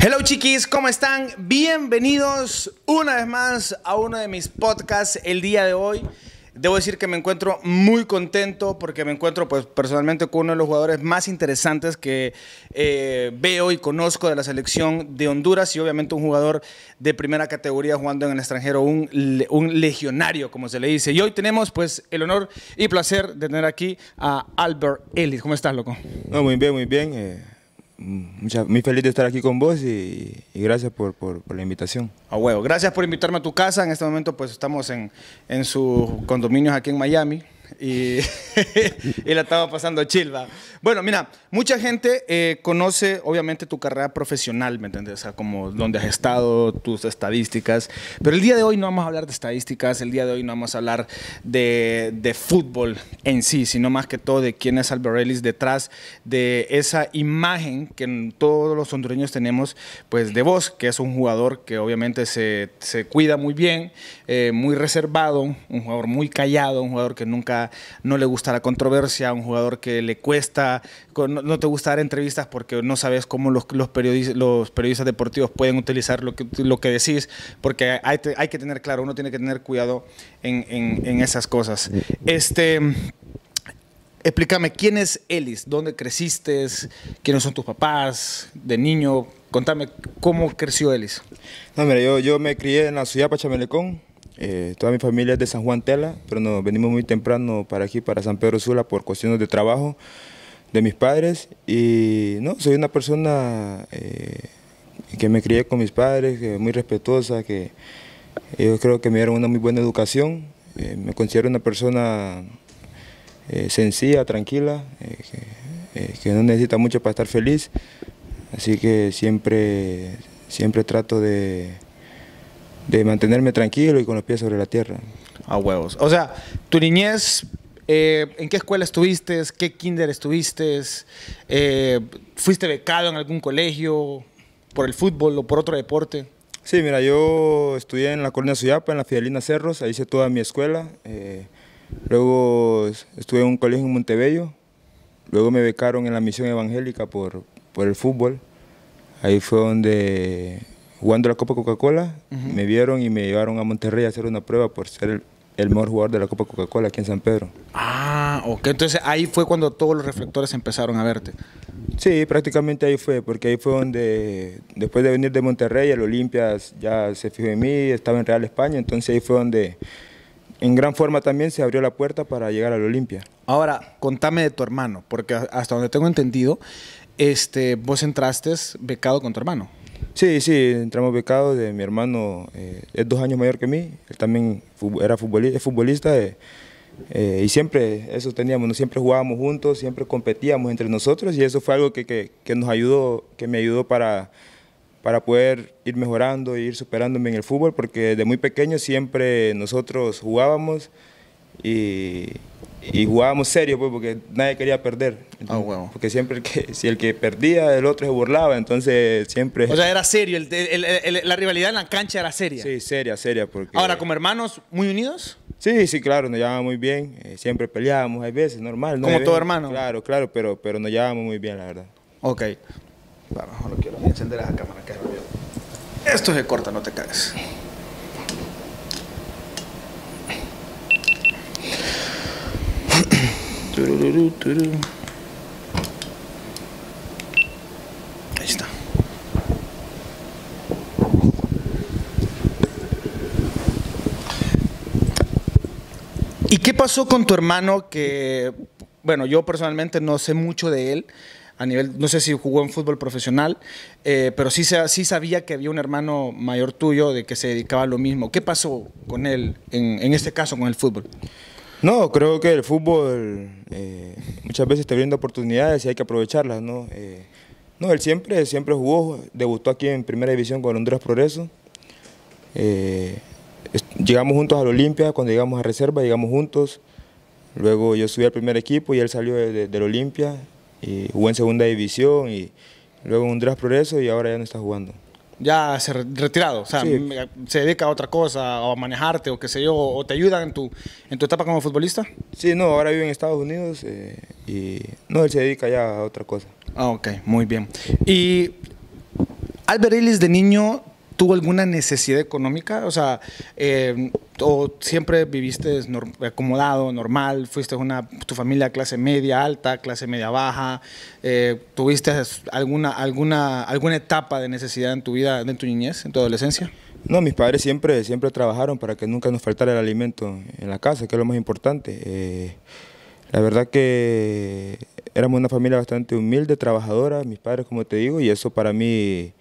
Hello chiquis, ¿cómo están? Bienvenidos una vez más a uno de mis podcasts el día de hoy. Debo decir que me encuentro muy contento porque me encuentro pues personalmente con uno de los jugadores más interesantes que eh, veo y conozco de la selección de Honduras y obviamente un jugador de primera categoría jugando en el extranjero, un, legionario como se le dice. Y hoy tenemos pues el honor y placer de tener aquí a Albert Ellis. ¿Cómo estás, loco? muy bien, muy bien. Eh, muy feliz de estar aquí con vos y, gracias por, por, la invitación. A huevo, gracias por invitarme a tu casa. En este momento pues estamos en, en sus condominios aquí en Miami. y, la estaba pasando chilva. Bueno, mira, mucha gente eh, conoce obviamente tu carrera profesional, ¿me entiendes? O sea, como dónde has estado, tus estadísticas, pero el día de hoy no vamos a hablar de estadísticas, el día de hoy no vamos a hablar de, de fútbol en sí, sino más que todo de quién es Alvarellis detrás de esa imagen que todos los hondureños tenemos, pues de vos, que es un jugador que obviamente se, se cuida muy bien, eh, muy reservado, un jugador muy callado, un jugador que nunca no le gusta la controversia, un jugador que le cuesta, no, te gusta dar entrevistas porque no sabes cómo los, los, periodistas, deportivos pueden utilizar lo que, lo que decís, porque hay, que tener claro, uno tiene que tener cuidado en, esas cosas. Este. Explícame, ¿quién es Ellis? ¿Dónde creciste? ¿Quiénes son tus papás? ¿De niño? Contame, ¿cómo creció Ellis? No, mira, yo, me crié en la ciudad de Pachamelecón, eh, toda mi familia es de San Juan Tela, pero nos venimos muy temprano para aquí, para San Pedro Sula, por cuestiones de trabajo de mis padres. Y no, soy una persona eh, que me crié con mis padres, que muy respetuosa, que yo creo que me dieron una muy buena educación. Eh, me considero una persona sencilla, tranquila, que, que no necesita mucho para estar feliz. Así que siempre, siempre trato de de mantenerme tranquilo y con los pies sobre la tierra. A huevos. O sea, tu niñez, eh, ¿en qué escuela estuviste? ¿Qué kinder estuviste? Eh, ¿Fuiste becado en algún colegio por el fútbol o por otro deporte? Sí, mira, yo estudié en la Colonia Suyapa, en la Fidelina Cerros, ahí hice toda mi escuela. Eh, luego estuve en un colegio en Montebello. Luego me becaron en la misión evangélica por, por el fútbol. Ahí fue donde jugando la Copa Coca-Cola, me vieron y me llevaron a Monterrey a hacer una prueba por ser el, mejor jugador de la Copa Coca-Cola aquí en San Pedro. Ah, ok. Entonces ahí fue cuando todos los reflectores empezaron a verte. Sí, prácticamente ahí fue, porque ahí fue donde, después de venir de Monterrey, el Olimpia ya se fijó en mí, estaba en Real España, entonces ahí fue donde en gran forma también se abrió la puerta para llegar al Olimpia. Ahora, contame de tu hermano, porque hasta donde tengo entendido, este, vos entraste becado con tu hermano. Sí, sí, entramos becados de mi hermano, eh, es dos años mayor que mí, él también era futbolista, futbolista eh, eh, y siempre eso teníamos, siempre jugábamos juntos, siempre competíamos entre nosotros y eso fue algo que, que, nos ayudó, que me ayudó para, para poder ir mejorando e ir superándome en el fútbol, porque desde muy pequeño siempre nosotros jugábamos, y, jugábamos serio, pues, porque nadie quería perder. Ah, porque siempre que, si el que perdía, el otro se burlaba, entonces siempre... O sea, era serio, la rivalidad en la cancha era seria. Sí, seria, seria, porque... Ahora, ¿como hermanos muy unidos? Sí, sí, claro, nos llevábamos muy bien, eh, siempre peleábamos, hay veces, normal. Como todo hermano. Claro, claro, pero, pero nos llevábamos muy bien, la verdad. Ok. Bueno, no quiero encender la cámara que Esto se corta, no te cagues. Ahí está. ¿Y qué pasó con tu hermano que, bueno, yo personalmente no sé mucho de él? a nivel, no sé si jugó en fútbol profesional, eh, pero sí, sí sabía que había un hermano mayor tuyo de que se dedicaba a lo mismo. ¿Qué pasó con él en este caso con el fútbol? No, creo que el fútbol eh, muchas veces te brinda oportunidades y hay que aprovecharlas, ¿no? Eh, no, él siempre, siempre jugó, debutó aquí en Primera División con Honduras Progreso. Eh, llegamos juntos al Olimpia, cuando llegamos a Reserva llegamos juntos. Luego yo subí al primer equipo y él salió de, Olimpia y jugó en Segunda División y luego en Honduras Progreso y ahora ya no está jugando ya se retirado, o sea, se dedica a otra cosa, o a manejarte, o qué sé yo, o te ayuda en tu, en tu etapa como futbolista? Sí, no, ahora vive en Estados Unidos eh, y no, él se dedica ya a otra cosa. Ah, ok, muy bien. Y Albert Ellis de niño tuvo alguna necesidad económica? O sea, eh, siempre viviste acomodado, normal? ¿Fuiste una, tu familia clase media alta, clase media baja? Eh, ¿Tuviste alguna, alguna, alguna etapa de necesidad en tu vida, en tu niñez, en tu adolescencia? No, mis padres siempre, siempre trabajaron para que nunca nos faltara el alimento en la casa, que es lo más importante. Eh, la verdad que éramos una familia bastante humilde, trabajadora, mis padres, como te digo, y eso para mí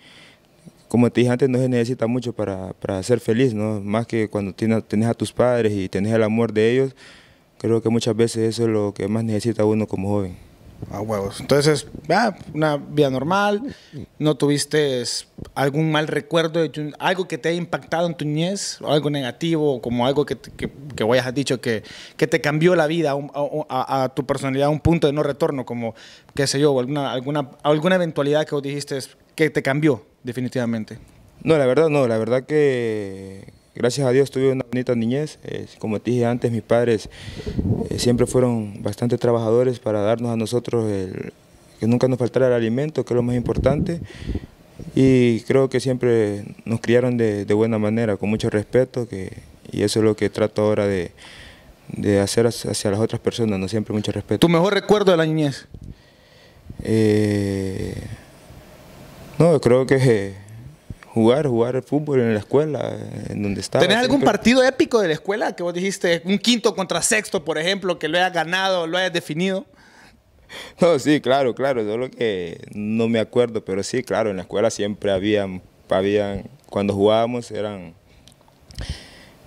como te dije antes, no se necesita mucho para, para ser feliz, ¿no? Más que cuando tienes a tus padres y tenés el amor de ellos, creo que muchas veces eso es lo que más necesita uno como joven. A ah, huevos. Entonces, ah, una vida normal, no tuviste algún mal recuerdo, de algo que te haya impactado en tu niñez, algo negativo, como algo que, que, que dicho que, que te cambió la vida a, tu personalidad a un punto de no retorno, como, qué sé yo, alguna, alguna, alguna eventualidad que vos dijiste, que te cambió definitivamente? No, la verdad no, la verdad que gracias a Dios tuve una bonita niñez. como te dije antes, mis padres eh, siempre fueron bastante trabajadores para darnos a nosotros que nunca nos faltara el alimento, que es lo más importante. Y creo que siempre nos criaron de, buena manera, con mucho respeto, que, y eso es lo que trato ahora de, hacer hacia las otras personas, siempre mucho respeto. ¿Tu mejor recuerdo de la niñez? Eh, no, creo que es eh, jugar, jugar fútbol en la escuela, eh, en donde estaba. ¿Tenés algún partido épico de la escuela que vos dijiste, un quinto contra sexto, por ejemplo, que lo hayas ganado, lo hayas definido? No, sí, claro, claro, solo que no me acuerdo, pero sí, claro, en la escuela siempre habían, habían cuando jugábamos eran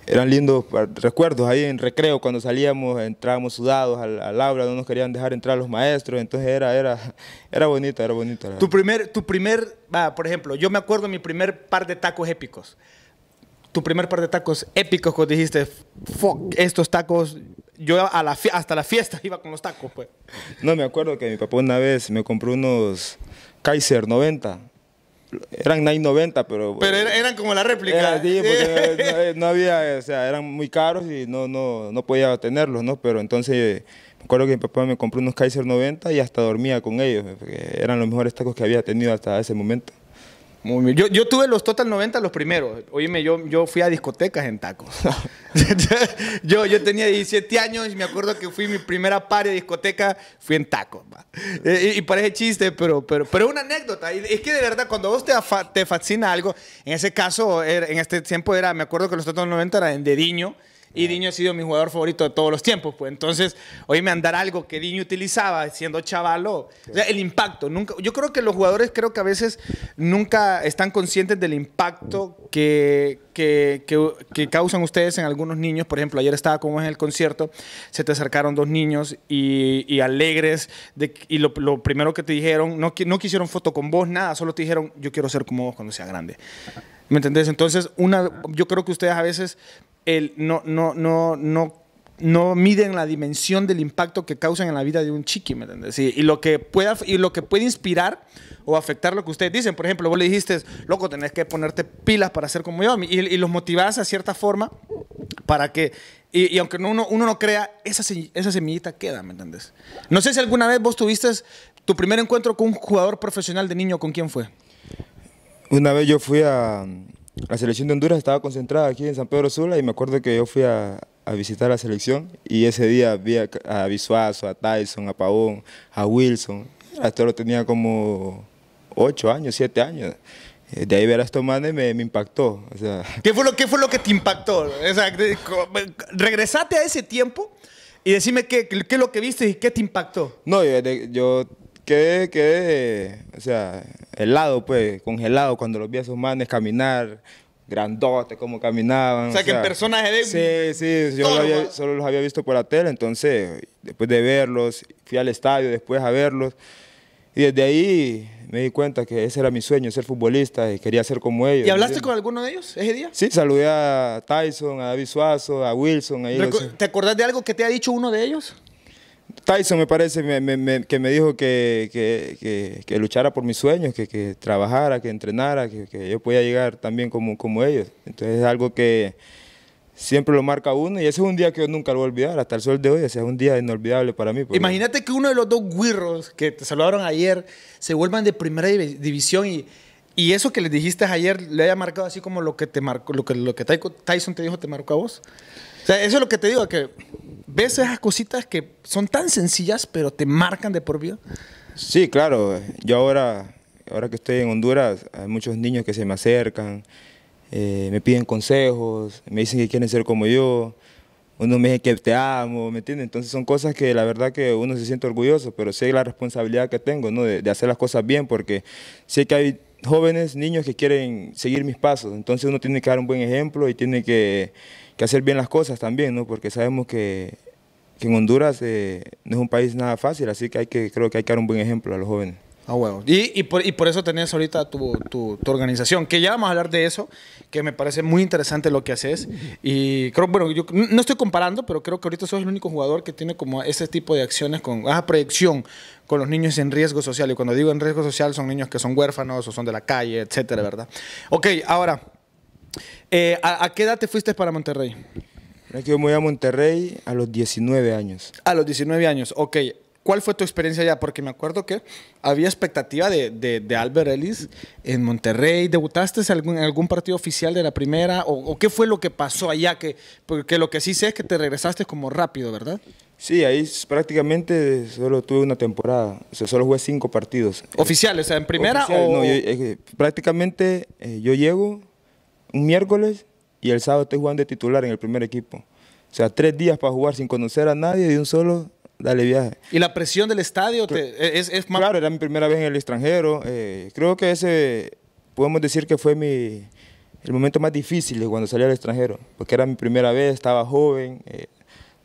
eran lindos recuerdos ahí en recreo cuando salíamos, entrábamos sudados al, al, aula, no nos querían dejar entrar los maestros, entonces era, era, era bonito. era bonita. Tu primer, tu primer, por ejemplo, yo me acuerdo mi primer par de tacos épicos. Tu primer par de tacos épicos que dijiste, fuck, estos tacos, yo a la hasta la fiesta iba con los tacos, pues. No, me acuerdo que mi papá una vez me compró unos Kaiser 90 eran 90 pero... Pero eh, eran como la réplica. Eh, no, había, o sea, eran muy caros y no, no, no podía tenerlos, ¿no? Pero entonces, eh, me acuerdo que mi papá me compró unos Kaiser 90 y hasta dormía con ellos. porque Eran los mejores tacos que había tenido hasta ese momento. Yo, yo, tuve los Total 90 los primeros. Oíme, yo, yo fui a discotecas en tacos. yo, yo tenía 17 años y me acuerdo que fui mi primera par de discoteca, fui en tacos. Eh, y, parece chiste, pero, pero, pero una anécdota. es que de verdad, cuando vos te, te fascina algo, en ese caso, er, en este tiempo era, me acuerdo que los Total 90 eran en Dediño. Y Diño ha sido mi jugador favorito de todos los tiempos, pues. Entonces, hoy me andar algo que Diño utilizaba siendo chavalo. O el impacto. Nunca, yo creo que los jugadores creo que a veces nunca están conscientes del impacto que, causan ustedes en algunos niños. Por ejemplo, ayer estaba como en el concierto, se te acercaron dos niños y, alegres. y lo, primero que te dijeron, no, no quisieron foto con vos, nada, solo te dijeron, yo quiero ser como vos cuando sea grande. ¿Me entendés? Entonces, una, yo creo que ustedes a veces el, no, no, no, no, no miden la dimensión del impacto que causan en la vida de un chiqui, ¿me entiendes? Y, lo que pueda, y lo que puede inspirar o afectar lo que ustedes dicen. Por ejemplo, vos le dijiste, loco, tenés que ponerte pilas para hacer como yo. Y, los motivás a cierta forma para que y, aunque uno, uno no crea, esa, esa semillita queda, ¿me entendés? No sé si alguna vez vos tuviste tu primer encuentro con un jugador profesional de niño, ¿con quién fue? Una vez yo fui a, la selección de Honduras estaba concentrada aquí en San Pedro Sula y me acuerdo que yo fui a, visitar la selección y ese día vi a, a, a Tyson, a Pavón, a Wilson. Hasta lo tenía como 8 años, 7 años. Eh, de ahí ver a estos manes me, impactó. O sea. ¿Qué, fue lo, fue lo que te impactó? O regresate a ese tiempo y decime qué, es lo que viste y qué te impactó. No, yo quedé, quedé, o sea, helado, pues, congelado cuando los vi a esos manes caminar, grandote, como caminaban. O sea, que en personaje de... Sí, sí, yo solo los había visto por la tele, entonces, después de verlos, fui al estadio después a verlos, y desde ahí me di cuenta que ese era mi sueño, ser futbolista, y quería ser como ellos. ¿Y hablaste con alguno de ellos ese día? Sí, saludé a Tyson, a David Suazo, a Wilson. ¿Te acordás de algo que te ha dicho uno de ellos? Tyson me parece que me dijo que, que, que, luchara por mis sueños, que, trabajara, que entrenara, que, yo podía llegar también como, como ellos. Entonces es algo que siempre lo marca uno y ese es un día que yo nunca lo voy a olvidar, hasta el sol de hoy, ese es un día inolvidable para mí. Imagínate que uno de los dos guirros que te saludaron ayer se vuelvan de primera división y y eso que les dijiste ayer le haya marcado así como lo que te marcó, lo que, lo que Tyson te dijo te marcó a vos. O sea, eso es lo que te digo, que ves esas cositas que son tan sencillas, pero te marcan de por vida. Sí, claro. Yo ahora, ahora que estoy en Honduras, hay muchos niños que se me acercan, eh, me piden consejos, me dicen que quieren ser como yo, uno me dice que te amo, ¿me entiendes? Entonces son cosas que la verdad que uno se siente orgulloso, pero sé la responsabilidad que tengo, ¿no? de hacer las cosas bien, porque sé que hay jóvenes, niños que quieren seguir mis pasos. Entonces uno tiene que dar un buen ejemplo y tiene que, hacer bien las cosas también, ¿no? Porque sabemos que, en Honduras eh, no es un país nada fácil, así que, hay que creo que hay que dar un buen ejemplo a los jóvenes. Ah, bueno. Y, por, eso tenías ahorita tu, organización, que ya vamos a hablar de eso, que me parece muy interesante lo que haces. Y creo, bueno, yo no estoy comparando, pero creo que ahorita sos el único jugador que tiene como ese tipo de acciones con baja ah, proyección con los niños en riesgo social. Y cuando digo en riesgo social, son niños que son huérfanos o son de la calle, etcétera, ¿verdad? Ok, ahora, eh, ¿a, qué edad te fuiste para Monterrey? Yo me voy a Monterrey a los 19 años. A los 19 años, ok. ¿Cuál fue tu experiencia allá? Porque me acuerdo que había expectativa de, de, Albert Ellis en Monterrey. ¿Debutaste en algún, algún partido oficial de la primera? ¿O, ¿O, qué fue lo que pasó allá? Que, porque lo que sí sé es que te regresaste como rápido, ¿verdad? Sí, ahí prácticamente solo tuve una temporada, o sea, solo jugué cinco partidos. ¿Oficiales? O sea, en primera o...? No, eh, prácticamente eh, yo llego un miércoles y el sábado estoy jugando de titular en el primer equipo. O sea, tres días para jugar sin conocer a nadie y un solo, dale viaje. ¿Y la presión del estadio e, es, es, más...? Claro, era mi primera vez en el extranjero. Eh, creo que ese, podemos decir que fue mi, el momento más difícil de cuando salí al extranjero, porque era mi primera vez, estaba joven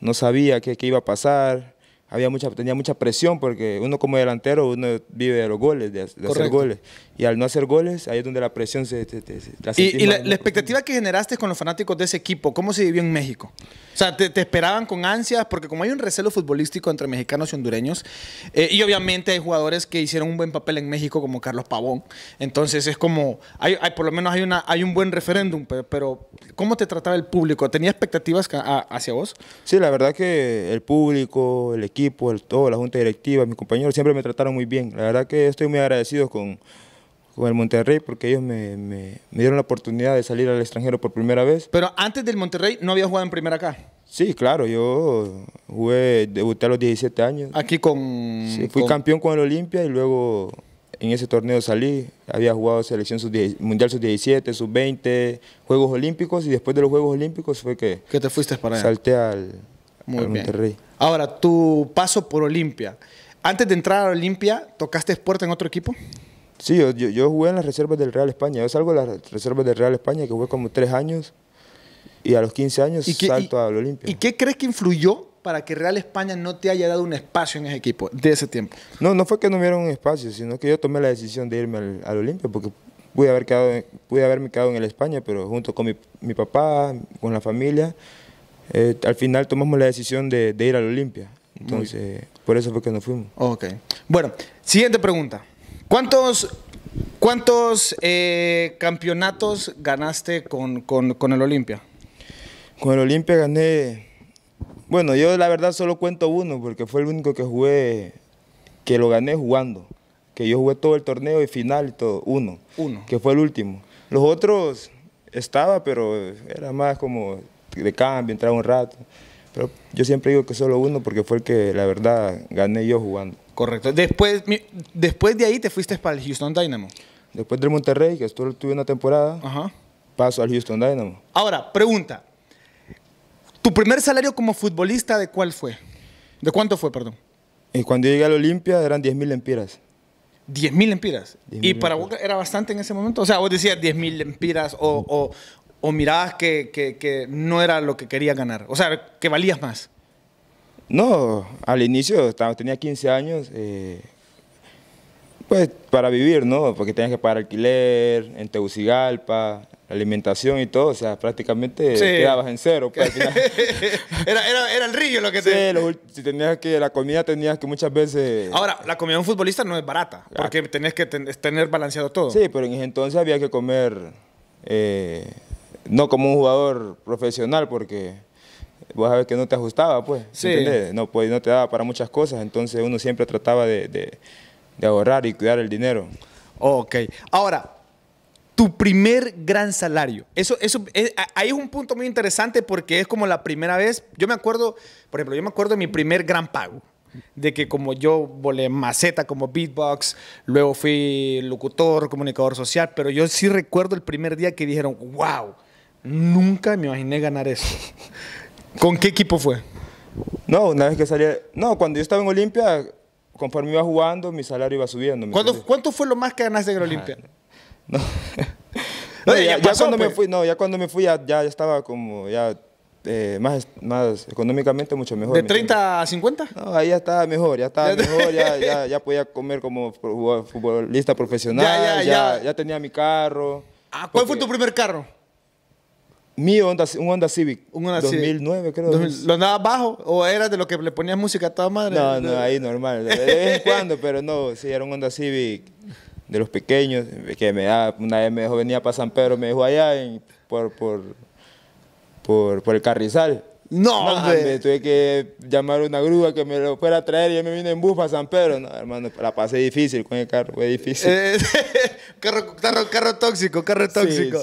no sabía qué, iba a pasar, había mucha, tenía mucha presión porque uno como delantero uno vive de los goles, de, hacer goles. Y al no hacer goles, ahí es donde la presión se... se, y, la, expectativa que generaste con los fanáticos de ese equipo, ¿cómo se vivió en México? O sea, te, te esperaban con ansias porque como hay un recelo futbolístico entre mexicanos y hondureños, eh, y obviamente hay jugadores que hicieron un buen papel en México como Carlos Pavón, entonces es como, hay, por lo menos hay, una, hay un buen referéndum, pero, ¿cómo te trataba el público? ¿Tenía expectativas hacia vos? Sí, la verdad que el público, el equipo, equipo, el, todo, la junta directiva, mis compañeros siempre me trataron muy bien. La verdad que estoy muy agradecido con, con el Monterrey porque ellos me, me, dieron la oportunidad de salir al extranjero por primera vez. Pero antes del Monterrey no había jugado en primera acá. Sí, claro, yo jugué, debuté a los 17 años. Aquí con... Sí, fui campeón con el Olimpia y luego en ese torneo salí, había jugado selección sub mundial sub-17, sub-20, Juegos Olímpicos y después de los Juegos Olímpicos fue que... Que te fuiste para allá. Salté al Monterrey. Ahora, tu paso por Olimpia. Antes de entrar a Olimpia, ¿tocaste deporte en otro equipo? Sí, yo, jugué en las reservas del Real España. Yo salgo de las reservas del Real España, que jugué como tres años, y a los 15 años ¿Y salto Olimpia. ¿Y qué crees que influyó para que Real España no te haya dado un espacio en ese equipo de ese tiempo? No, no fue que no me dieron un espacio, sino que yo tomé la decisión de irme al, Olimpia, porque pude, haber quedado, haberme quedado en el España, pero junto con mi papá, con la familia, eh, al final tomamos la decisión de, ir al Olimpia. Entonces, por eso fue que nos fuimos. Ok. Bueno, siguiente pregunta. ¿Cuántos, cuántos eh, campeonatos ganaste con, el Olimpia? Con el Olimpia gané... Bueno, yo la verdad solo cuento uno, porque fue el único que jugué, que lo gané jugando. Que yo jugué todo el torneo y final todo, uno. Uno. Que fue el último. Los otros estaba, pero era más como de cambio, entraba un rato. Pero yo siempre digo que solo uno porque fue el que la verdad gané yo jugando. Correcto. Después, después de ahí te fuiste para el Houston Dynamo. Después del Monterrey, que estuve, tuve una temporada, paso al Houston Dynamo. Ahora, pregunta. ¿Tu primer salario como futbolista de cuál fue? ¿De cuánto fue, perdón? Eh, cuando llegué al Olimpia eran 10 mil empiras. 10 mil empiras. y para vos era bastante en ese momento. O sea, vos decías 10 mil empiras o, o mirabas que, no era lo que querías ganar? O sea, que valías más. No, al inicio, tenía 15 años, eh, pues para vivir, ¿no? Porque tenías que pagar alquiler en Tegucigalpa, alimentación y todo, o sea, prácticamente quedabas en cero. Pues, era, el río lo que sí, si tenías que, la comida tenías que muchas veces... Ahora, la comida de un futbolista no es barata, porque tenías que tener balanceado todo. Sí, pero en ese entonces había que comer... Eh, no como un jugador profesional porque vos sabés que no te ajustaba, pues, No, pues, no te daba para muchas cosas, entonces uno siempre trataba de, ahorrar y cuidar el dinero. Ok, ahora, tu primer gran salario. Eso, eso eh, ahí es un punto muy interesante porque es como la primera vez. Yo me acuerdo, por ejemplo, yo me acuerdo de mi primer gran pago. De que como yo volé maceta como beatbox, luego fui locutor, comunicador social, pero yo sí recuerdo el primer día que dijeron, wow, Nunca me imaginé ganar eso. ¿Con qué equipo fue? No, una vez que salí... No, cuando yo estaba en Olimpia, conforme iba jugando, mi salario iba subiendo. ¿Cuánto, fue lo más que ganaste en Olimpia? Ah, no. ya, cuando me pues. fui, no, ya cuando me fui ya, estaba como ya eh, más, más económicamente mucho mejor. ¿De 30 a 50? No, ahí ya estaba mejor, ya estaba mejor, ya, ya, podía comer como futbolista profesional, ya, ya, ya tenía mi carro. Ah, ¿Cuál fue tu primer carro? Mío, onda un Honda Civic. 2009, creo. ¿Lo andabas bajo o era de lo que le ponías música a toda madre? No, no, ahí normal. De vez en cuando, pero no, sí, era un Honda Civic de los pequeños, que me da, una vez me dejó, venía para San Pedro, me dejó allá por, por, por, por el Carrizal. No, me tuve que llamar a una grúa que me lo fuera a traer y yo me vine en bus para San Pedro. No, hermano, la pasé difícil con el carro, fue difícil. Eh, Carro, carro, tóxico, carro tóxico.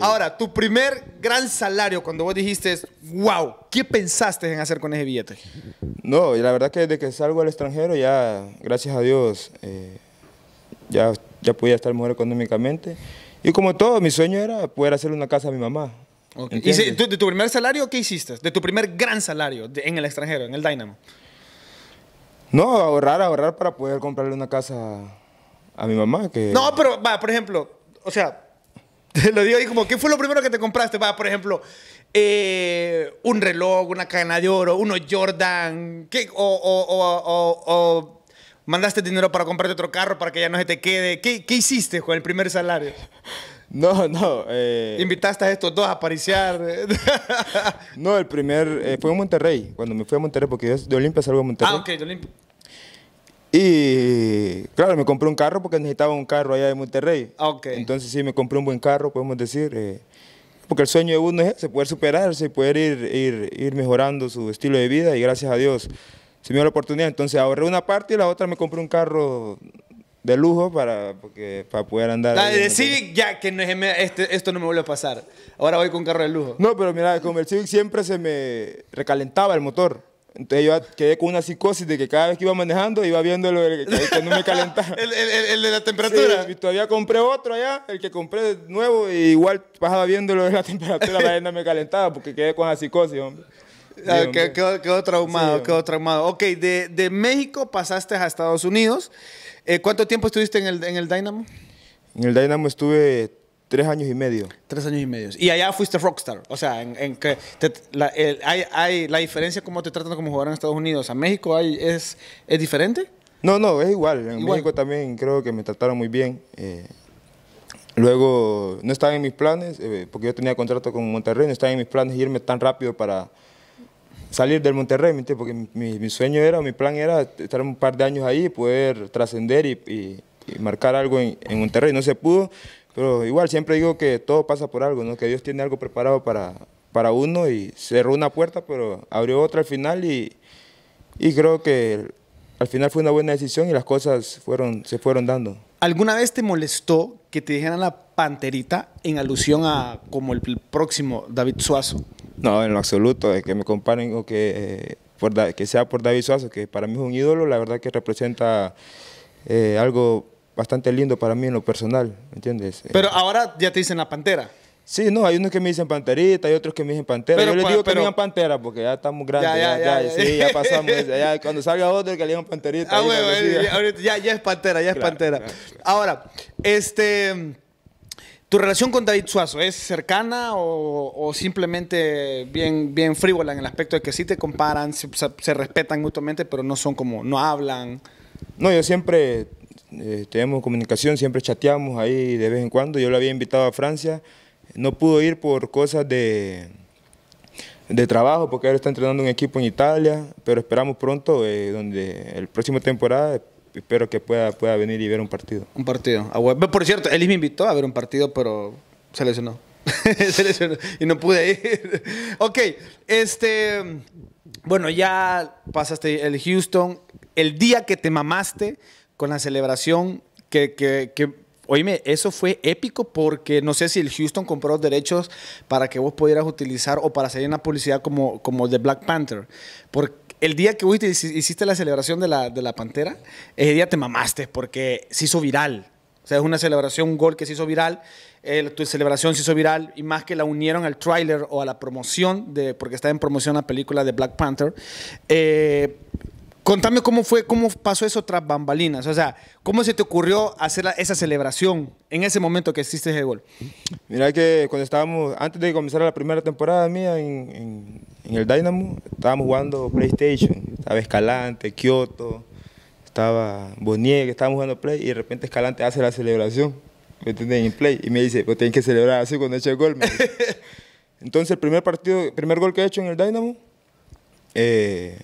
Ahora, tu primer gran salario, cuando vos dijiste, wow, ¿qué pensaste en hacer con ese billete? No, y la verdad que desde que salgo al extranjero ya, gracias a Dios, eh, ya, ya podía estar mejor económicamente. Y como todo, mi sueño era poder hacerle una casa a mi mamá. ¿Y de tu primer salario qué hiciste? De tu primer gran salario en el extranjero, en el Dynamo. No, ahorrar, ahorrar para poder comprarle una casa a mi mamá que... No, pero, va, por ejemplo, o sea, te lo digo ahí como, ¿qué fue lo primero que te compraste? Va, por ejemplo, eh, un reloj, una cadena de oro, uno Jordan, ¿qué? O, mandaste dinero para comprarte otro carro para que ya no se te quede. ¿Qué, hiciste con el primer salario? No, no. Eh. ¿Invitaste a estos dos a apariciar? no, el primer eh, fue en Monterrey, cuando me fui a Monterrey, porque yo de Olimpia salgo a Monterrey. Ah, ok, de Olimpia. Y claro, me compré un carro porque necesitaba un carro allá de Monterrey. Entonces sí, me compré un buen carro, podemos decir. Eh, porque el sueño de uno es ese, poder superarse, poder ir, ir, ir mejorando su estilo de vida y gracias a Dios se me dio la oportunidad. Entonces ahorré una parte y la otra me compré un carro de lujo para, para poder andar. La, de Civic, ya, que este, esto no me vuelve a pasar. Ahora voy con carro de lujo. No, pero mira, con el Civic siempre se me recalentaba el motor. Entonces yo quedé con una psicosis de que cada vez que iba manejando iba viendo el, que, que no me calentaba. el, de la temperatura. y todavía compré otro allá, el que compré de nuevo, y igual pasaba viendo lo de la temperatura la que no me calentaba porque quedé con la psicosis, hombre. Ah, quedó, traumado, quedó traumado. Ok, de, México pasaste a Estados Unidos. Eh, ¿Cuánto tiempo estuviste en el, en el Dynamo? En el Dynamo estuve Tres años y medio. Tres años y medio. Y allá fuiste rockstar. O sea, en, que te, hay, hay, la diferencia cómo te tratan como jugador en Estados Unidos. ¿A México hay, es, es diferente? No, no, es igual. En México también creo que me trataron muy bien. Eh. luego, no estaba en mis planes, eh, porque yo tenía contrato con Monterrey, no estaba en mis planes irme tan rápido para salir del Monterrey, Porque mi, sueño era, mi plan era estar un par de años ahí, poder trascender y, marcar algo en Monterrey. No se pudo. Pero igual siempre digo que todo pasa por algo, ¿no? que Dios tiene algo preparado para, para uno y cerró una puerta, pero abrió otra al final y, creo que al final fue una buena decisión y las cosas fueron, se fueron dando. ¿Alguna vez te molestó que te dijeran la panterita en alusión a como el próximo David Suazo? No, en lo absoluto, que me comparen o que, eh, que sea por David Suazo, que para mí es un ídolo, la verdad que representa eh, algo bastante lindo para mí en lo personal, ¿me entiendes? Eh, pero ahora ya te dicen la pantera. Sí, no, hay unos que me dicen panterita, hay otros que me dicen pantera. Yo les digo que me digan pantera porque ya estamos grandes. Ya, ya, ya, ya sí, ya pasamos. ya, cuando salga otro que le digan panterita. Ah, ya, ya, es pantera, ya es pantera. Ahora, este. ¿Tu relación con David Suazo es cercana o, simplemente bien, bien frívola en el aspecto de que sí te comparan, se, se, respetan mutuamente, pero no son como, no hablan? No, yo siempre eh, tenemos comunicación, siempre chateamos ahí de vez en cuando. Yo lo había invitado a Francia, no pudo ir por cosas de, de trabajo, porque ahora está entrenando un equipo en Italia, pero esperamos pronto, eh, donde el próximo temporada espero que pueda, pueda venir y ver un partido. Un partido. Ah, por cierto, él me invitó a ver un partido, pero se lesionó. se lesionó y no pude ir. ok, este... Bueno, ya pasaste el Houston. El día que te mamaste, con la celebración que, que, oíme, eso fue épico porque no sé si el Houston compró los derechos para que vos pudieras utilizar o para hacer una publicidad como, como de Black Panther. Porque el día que hiciste la celebración de la, Pantera, ese día te mamaste porque se hizo viral. O sea, es una celebración, un gol que se hizo viral. tu celebración se hizo viral y más que la unieron al tráiler o a la promoción, de, porque está en promoción la película de Black Panther. Eh, Contame cómo fue, cómo pasó eso tras bambalinas. O sea, ¿cómo se te ocurrió hacer esa celebración en ese momento que hiciste ese gol? Mira que cuando estábamos, antes de comenzar la primera temporada mía en, el Dynamo, estábamos jugando PlayStation. Estaba Escalante, Kioto, estaba que estábamos jugando Play y de repente Escalante hace la celebración. ¿Me entiendes? En Play. Y me dice, pues tienen que celebrar así cuando eche el gol. Entonces, el primer partido, el primer gol que he hecho en el Dynamo, eh,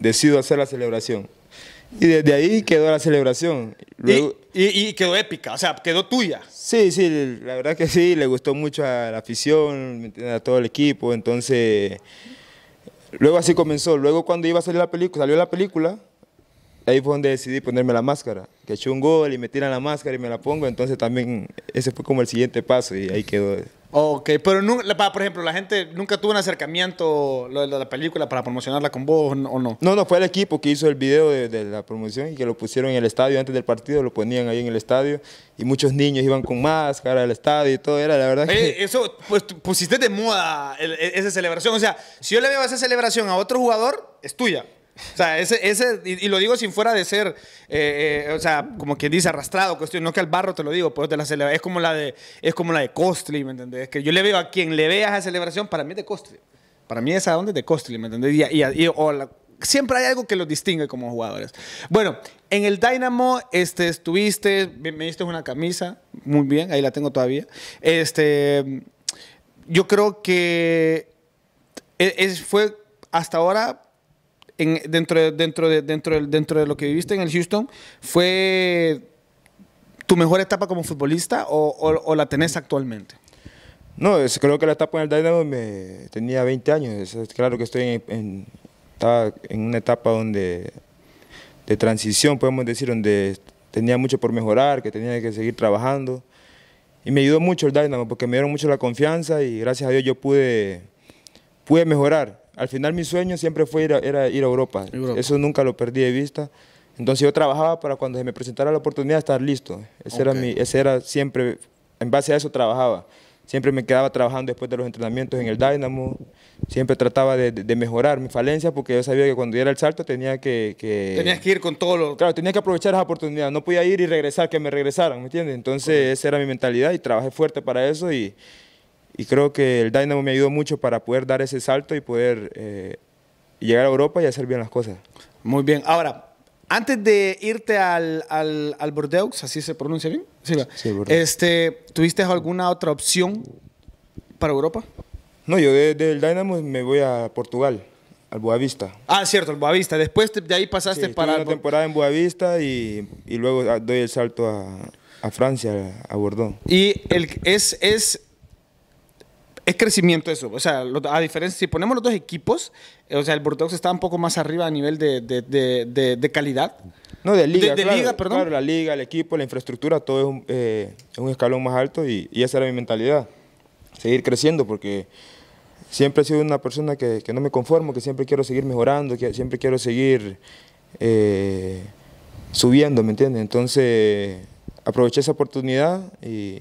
decido hacer la celebración. Y desde ahí quedó la celebración. y, quedó épica, o sea, quedó tuya. Sí, sí, la verdad que sí, le gustó mucho a la afición, a todo el equipo, entonces... Luego así comenzó, luego cuando iba a salir la película, salió la película, ahí fue donde decidí ponerme la máscara, que echó un gol y me tiran la máscara y me la pongo, entonces también ese fue como el siguiente paso y ahí quedó. Ok, pero por ejemplo, la gente nunca tuvo un acercamiento de la película para promocionarla con vos o no. No, no, fue el equipo que hizo el video de, la promoción y que lo pusieron en el estadio antes del partido, lo ponían ahí en el estadio y muchos niños iban con máscara al estadio y todo, era la verdad que... Eso, pues pusiste de moda e, esa celebración, o sea, si yo le veo esa celebración a otro jugador, es tuya. O sea, ese, ese y, lo digo sin fuera de ser, eh, eh, o sea, como quien dice, arrastrado, cuestión, no que al barro te lo digo, pero pues, de la es como la de, es como la de Costly, ¿me entendés? Que yo le veo a quien le vea esa celebración, para mí es de Costly. Para mí esa dónde es de Costly, ¿me entendés? Y, siempre hay algo que los distingue como jugadores. Bueno, en el Dynamo este, estuviste, me, me diste una camisa, muy bien, ahí la tengo todavía. Este, yo creo que e, es, fue hasta ahora dentro, de, dentro, de, dentro, dentro de lo que viviste en el Houston fue tu mejor etapa como futbolista o, la tenés actualmente? No, creo que la etapa en el Dynamo me tenía 20 años. claro que estoy en, estaba en una etapa donde de transición, podemos decir, donde tenía mucho por mejorar, que tenía que seguir trabajando. Y me ayudó mucho el Dynamo porque me dieron mucho la confianza y gracias a Dios yo pude, pude mejorar al final mi sueño siempre fue ir a, ir a Europa. Eso nunca lo perdí de vista. Entonces yo trabajaba para cuando se me presentara la oportunidad estar listo. Ese, era mi, ese era siempre, en base a eso trabajaba. Siempre me quedaba trabajando después de los entrenamientos en el Dynamo. Siempre trataba de, mejorar mi falencia porque yo sabía que cuando diera el salto tenía que, que, Tenías que ir con todo lo... Claro, tenía que aprovechar esa oportunidad. No podía ir y regresar, que me regresaran, ¿me entiendes? Entonces esa era mi mentalidad y trabajé fuerte para eso y y creo que el Dynamo me ayudó mucho para poder dar ese salto y poder eh, llegar a Europa y hacer bien las cosas. Muy bien. Ahora, antes de irte al, al, al Bordeaux, así se pronuncia bien, sí, este, ¿tuviste alguna otra opción para Europa? No, yo desde el Dynamo me voy a Portugal, al Boavista. Ah, cierto, al Boavista. Después de ahí pasaste para... una temporada en Boavista y, luego ah, doy el salto a, Francia, a Bordeaux. Y es es crecimiento eso. O sea, a diferencia, si ponemos los dos equipos, eh, o sea, el Bordeaux está un poco más arriba a nivel de, calidad. No, de liga. liga, perdón. Claro, la liga, el equipo, la infraestructura, todo es un, eh, escalón más alto y, esa era mi mentalidad. Seguir creciendo porque siempre he sido una persona que, no me conformo, que siempre quiero seguir mejorando, que siempre quiero seguir eh, subiendo, ¿me entiendes? Entonces aproveché esa oportunidad y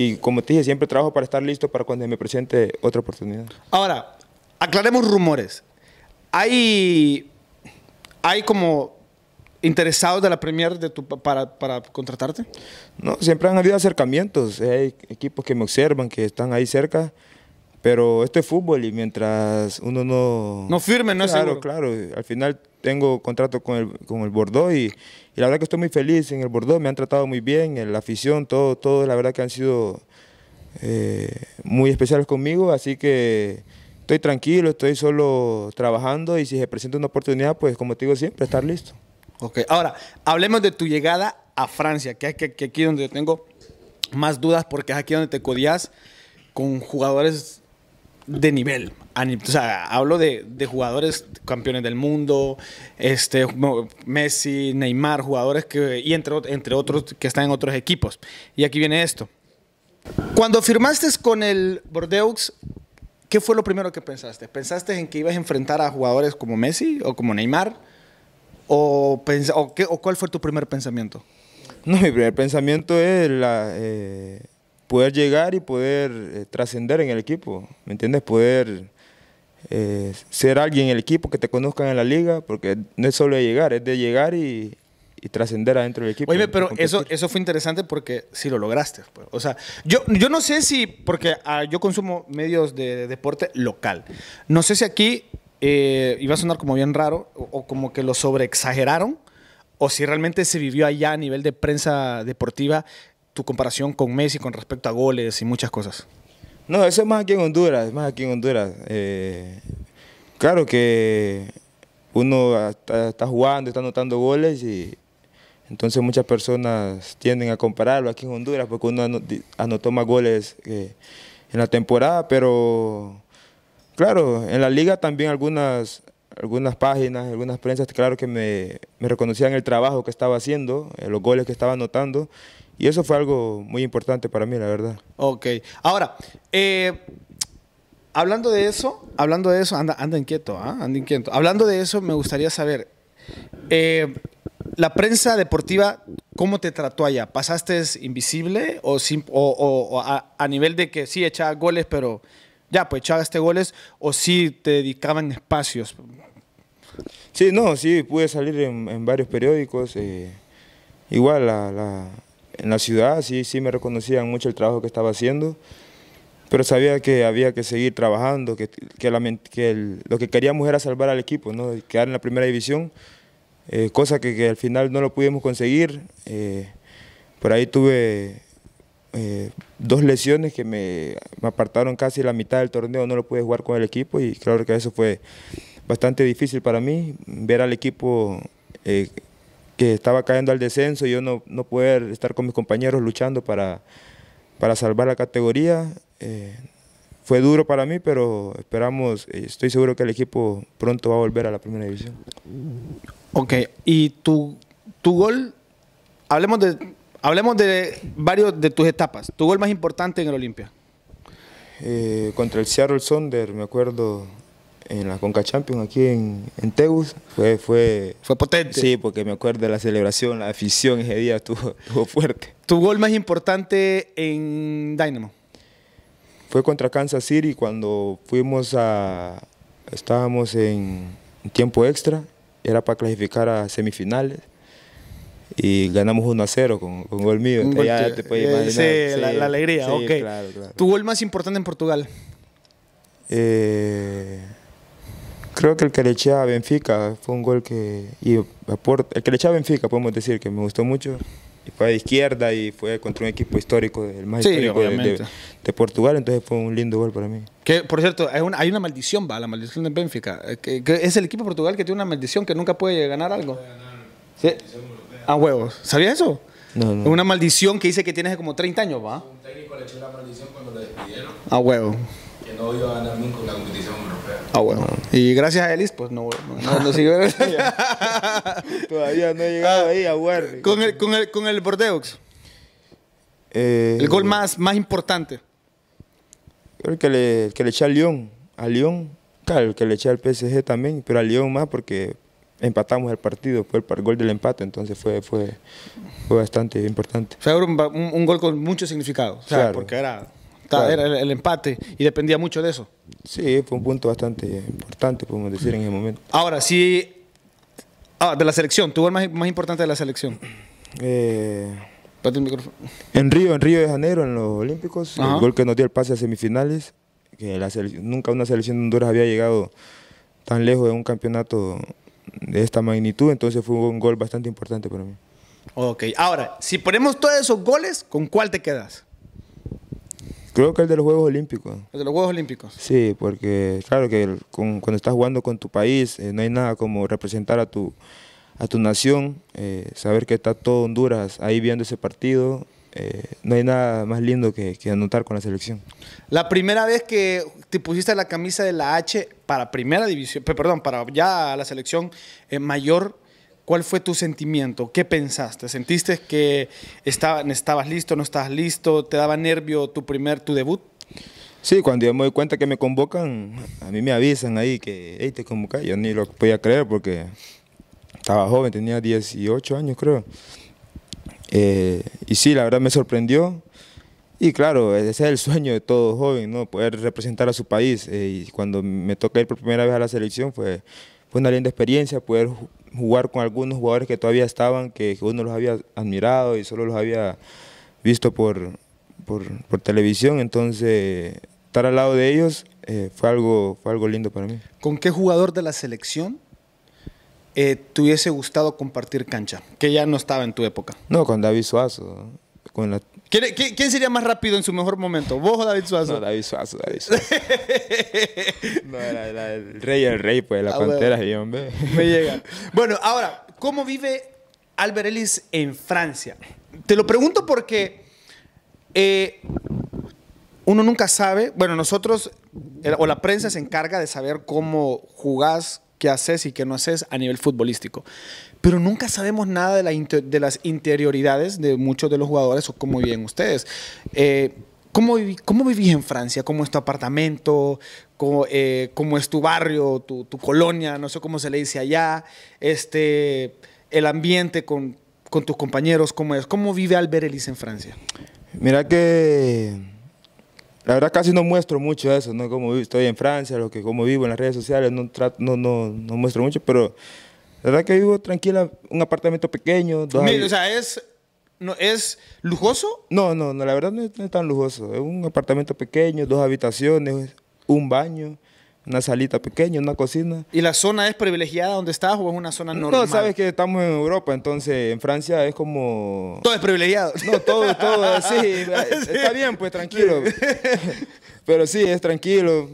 y como te dije, siempre trabajo para estar listo para cuando me presente otra oportunidad. Ahora, aclaremos rumores. Hay, hay como interesados de la Premier de tu, para, para, contratarte? No, siempre han habido acercamientos. Hay equipos que me observan, que están ahí cerca. Pero esto es fútbol y mientras uno no... No firme, no es seguro. Claro, claro. Al final tengo contrato con el, con el Bordeaux y, y la verdad que estoy muy feliz en el Bordeaux, me han tratado muy bien, en la afición, todo, todo la verdad que han sido eh, muy especiales conmigo, así que estoy tranquilo, estoy solo trabajando y si se presenta una oportunidad, pues como te digo siempre, estar listo. Ok, ahora hablemos de tu llegada a Francia, que, es que aquí donde tengo más dudas porque es aquí donde te codías con jugadores de nivel hablo de, jugadores campeones del mundo, este, Messi, Neymar, jugadores que, entre, entre otros que están en otros equipos. Y aquí viene esto. Cuando firmaste con el Bordeaux, ¿qué fue lo primero que pensaste? ¿Pensaste en que ibas a enfrentar a jugadores como Messi o como Neymar? ¿O, qué, o cuál fue tu primer pensamiento? No, mi primer pensamiento es eh, poder llegar y poder eh, trascender en el equipo, ¿me entiendes? Poder eh, ser alguien en el equipo, que te conozcan en la liga, porque no es solo de llegar, es de llegar y, trascender adentro del equipo. Oye, pero eso, eso fue interesante porque sí lo lograste. Pues. O sea, yo, yo no sé si, porque ah, yo consumo medios de, deporte local, no sé si aquí eh, iba a sonar como bien raro o como que lo sobreexageraron o si realmente se vivió allá a nivel de prensa deportiva tu comparación con Messi con respecto a goles y muchas cosas. No, eso es más aquí en Honduras, es más aquí en Honduras. Eh, claro que uno está, jugando, está anotando goles y entonces muchas personas tienden a compararlo aquí en Honduras porque uno anotó más goles en la temporada, pero claro, en la liga también algunas, algunas páginas, algunas prensas, claro que me, me reconocían el trabajo que estaba haciendo, eh, los goles que estaba anotando y eso fue algo muy importante para mí, la verdad. Ok. Ahora, eh, hablando de eso, hablando de eso, anda, anda inquieto, ¿ah? Anda inquieto. Hablando de eso, me gustaría saber, eh, la prensa deportiva, ¿cómo te trató allá? ¿Pasaste invisible o, a, nivel de que sí echabas goles, pero ya, pues echabas goles o sí te dedicaban espacios? Sí, no, sí, pude salir en, varios periódicos. Eh, igual la en la ciudad sí, sí me reconocían mucho el trabajo que estaba haciendo, pero sabía que había que seguir trabajando, que, la, que lo que queríamos era salvar al equipo, ¿no? quedar en la primera división, eh, cosa que, al final no lo pudimos conseguir. Eh, por ahí tuve eh, dos lesiones que me, me, apartaron casi la mitad del torneo, no lo pude jugar con el equipo y claro que eso fue bastante difícil para mí, ver al equipo que estaba cayendo al descenso y yo no, no poder estar con mis compañeros luchando para, para salvar la categoría. Eh, fue duro para mí, pero esperamos, eh, estoy seguro que el equipo pronto va a volver a la primera división. Ok, y tu, tu gol, hablemos de, hablemos de varios de tus etapas. ¿Tu gol más importante en el Olimpia? Eh, contra el Seattle Sonder, me acuerdo, en la Conca Champions aquí en, en Tegus. Fue, fue, potente. Sí, porque me acuerdo de la celebración, la afición ese día estuvo, fuerte. ¿Tu gol más importante en Dynamo? Fue contra Kansas City cuando fuimos a. Estábamos en tiempo extra, era para clasificar a semifinales y ganamos 1 a 0 con, gol mío. Sí, la, alegría, ok. ¿Tu gol más importante en Portugal? Eh, Creo que el que le eché a Benfica fue un gol que. Y el que le eché a Benfica, podemos decir, que me gustó mucho. Y fue a izquierda y fue contra un equipo histórico, el más histórico de, Portugal, entonces fue un lindo gol para mí. Que, por cierto, hay una, maldición, va, la maldición de Benfica. Eh, que, es el equipo de Portugal que tiene una maldición que nunca puede ganar algo. ¿Sí? A huevos. ¿Sabías eso? No, no. Una maldición que dice que tienes como 30 años, ¿va? Un técnico le echó la maldición cuando lo despidieron. A huevo. Que no iba a ganar nunca la competición Ah, y gracias a Elis, pues no, no, no, Todavía no he llegado ahí a guardar. Con el, con el, con el Bordeaux. Eh, el gol más, más importante. Creo que le, que le eché al León. a León, claro, que le eché al PSG también, pero al León más porque empatamos el partido, fue el gol del empate, entonces fue, fue, fue bastante importante. Fue un, un, gol con mucho significado, o sea, porque era era el, empate y dependía mucho de eso. Sí, fue un punto bastante importante, podemos decir, en ese momento. Ahora, sí. Ah, de la selección, tu gol más, importante de la selección. Eh, en Río, en Río de Janeiro, en los Olímpicos, el gol que nos dio el pase a semifinales, que nunca una selección de Honduras había llegado tan lejos de un campeonato de esta magnitud, entonces fue un gol bastante importante para mí. Ok, ahora, si ponemos todos esos goles, ¿con cuál te quedas? Creo que el de los Juegos Olímpicos. El de los Juegos Olímpicos. Sí, porque claro que cuando estás jugando con tu país, eh, no hay nada como representar a tu, a tu nación, eh, saber que está todo Honduras ahí viendo ese partido. Eh, no hay nada más lindo que, que, anotar con la selección. La primera vez que te pusiste la camisa de la H para primera división, perdón, para ya la selección mayor, ¿Cuál fue tu sentimiento? ¿Qué pensaste? ¿Sentiste que estabas listo, no estabas listo? ¿Te daba nervio tu primer, tu debut? Sí, cuando yo me doy cuenta que me convocan, a mí me avisan ahí que, hey, te convocan. Yo ni lo podía creer porque estaba joven, tenía 18 años creo. Eh, y sí, la verdad me sorprendió. Y claro, ese es el sueño de todo joven, ¿no? Poder representar a su país. Eh, y cuando me toca ir por primera vez a la selección, fue fue una linda experiencia poder jugar con algunos jugadores que todavía estaban, que, uno los había admirado y solo los había visto por, por, televisión, entonces estar al lado de ellos eh, fue, algo, fue algo lindo para mí. ¿Con qué jugador de la selección eh, te hubiese gustado compartir cancha, que ya no estaba en tu época? No, con David Suazo, con la, ¿Quién, sería más rápido en su mejor momento? ¿Vos o David Suazo? No, David Suazo, David Suazo. no, el rey el rey, pues, la pantera, ah, hombre. Me llega. Bueno, ahora, ¿cómo vive Albert Ellis en Francia? Te lo pregunto porque eh, uno nunca sabe. Bueno, nosotros, o la prensa se encarga de saber cómo jugás, qué haces y qué no haces a nivel futbolístico pero nunca sabemos nada de, las interioridades de muchos de los jugadores o cómo viven ustedes. Eh, ¿cómo, ¿Cómo vivís en Francia? ¿Cómo es tu apartamento? ¿Cómo, eh, cómo es tu barrio, tu, colonia? No sé cómo se le dice allá. Este, el ambiente con, con tus compañeros, ¿cómo es? ¿Cómo vive Albert Ellis en Francia? Mira que... La verdad casi no muestro mucho eso, ¿no? Como estoy en Francia, lo que como vivo en las redes sociales, no, no, no, no muestro mucho, pero la verdad que vivo tranquila, un apartamento pequeño. es, no, lujoso? No, no, la verdad no es, tan lujoso. Es un apartamento pequeño, dos habitaciones, un baño una salita pequeña, una cocina. ¿Y la zona es privilegiada donde estás o es una zona normal? No, sabes que estamos en Europa, entonces en Francia es como... Todo es privilegiado. No, todo, todo, eh, está bien, pues tranquilo. Pero sí, es tranquilo.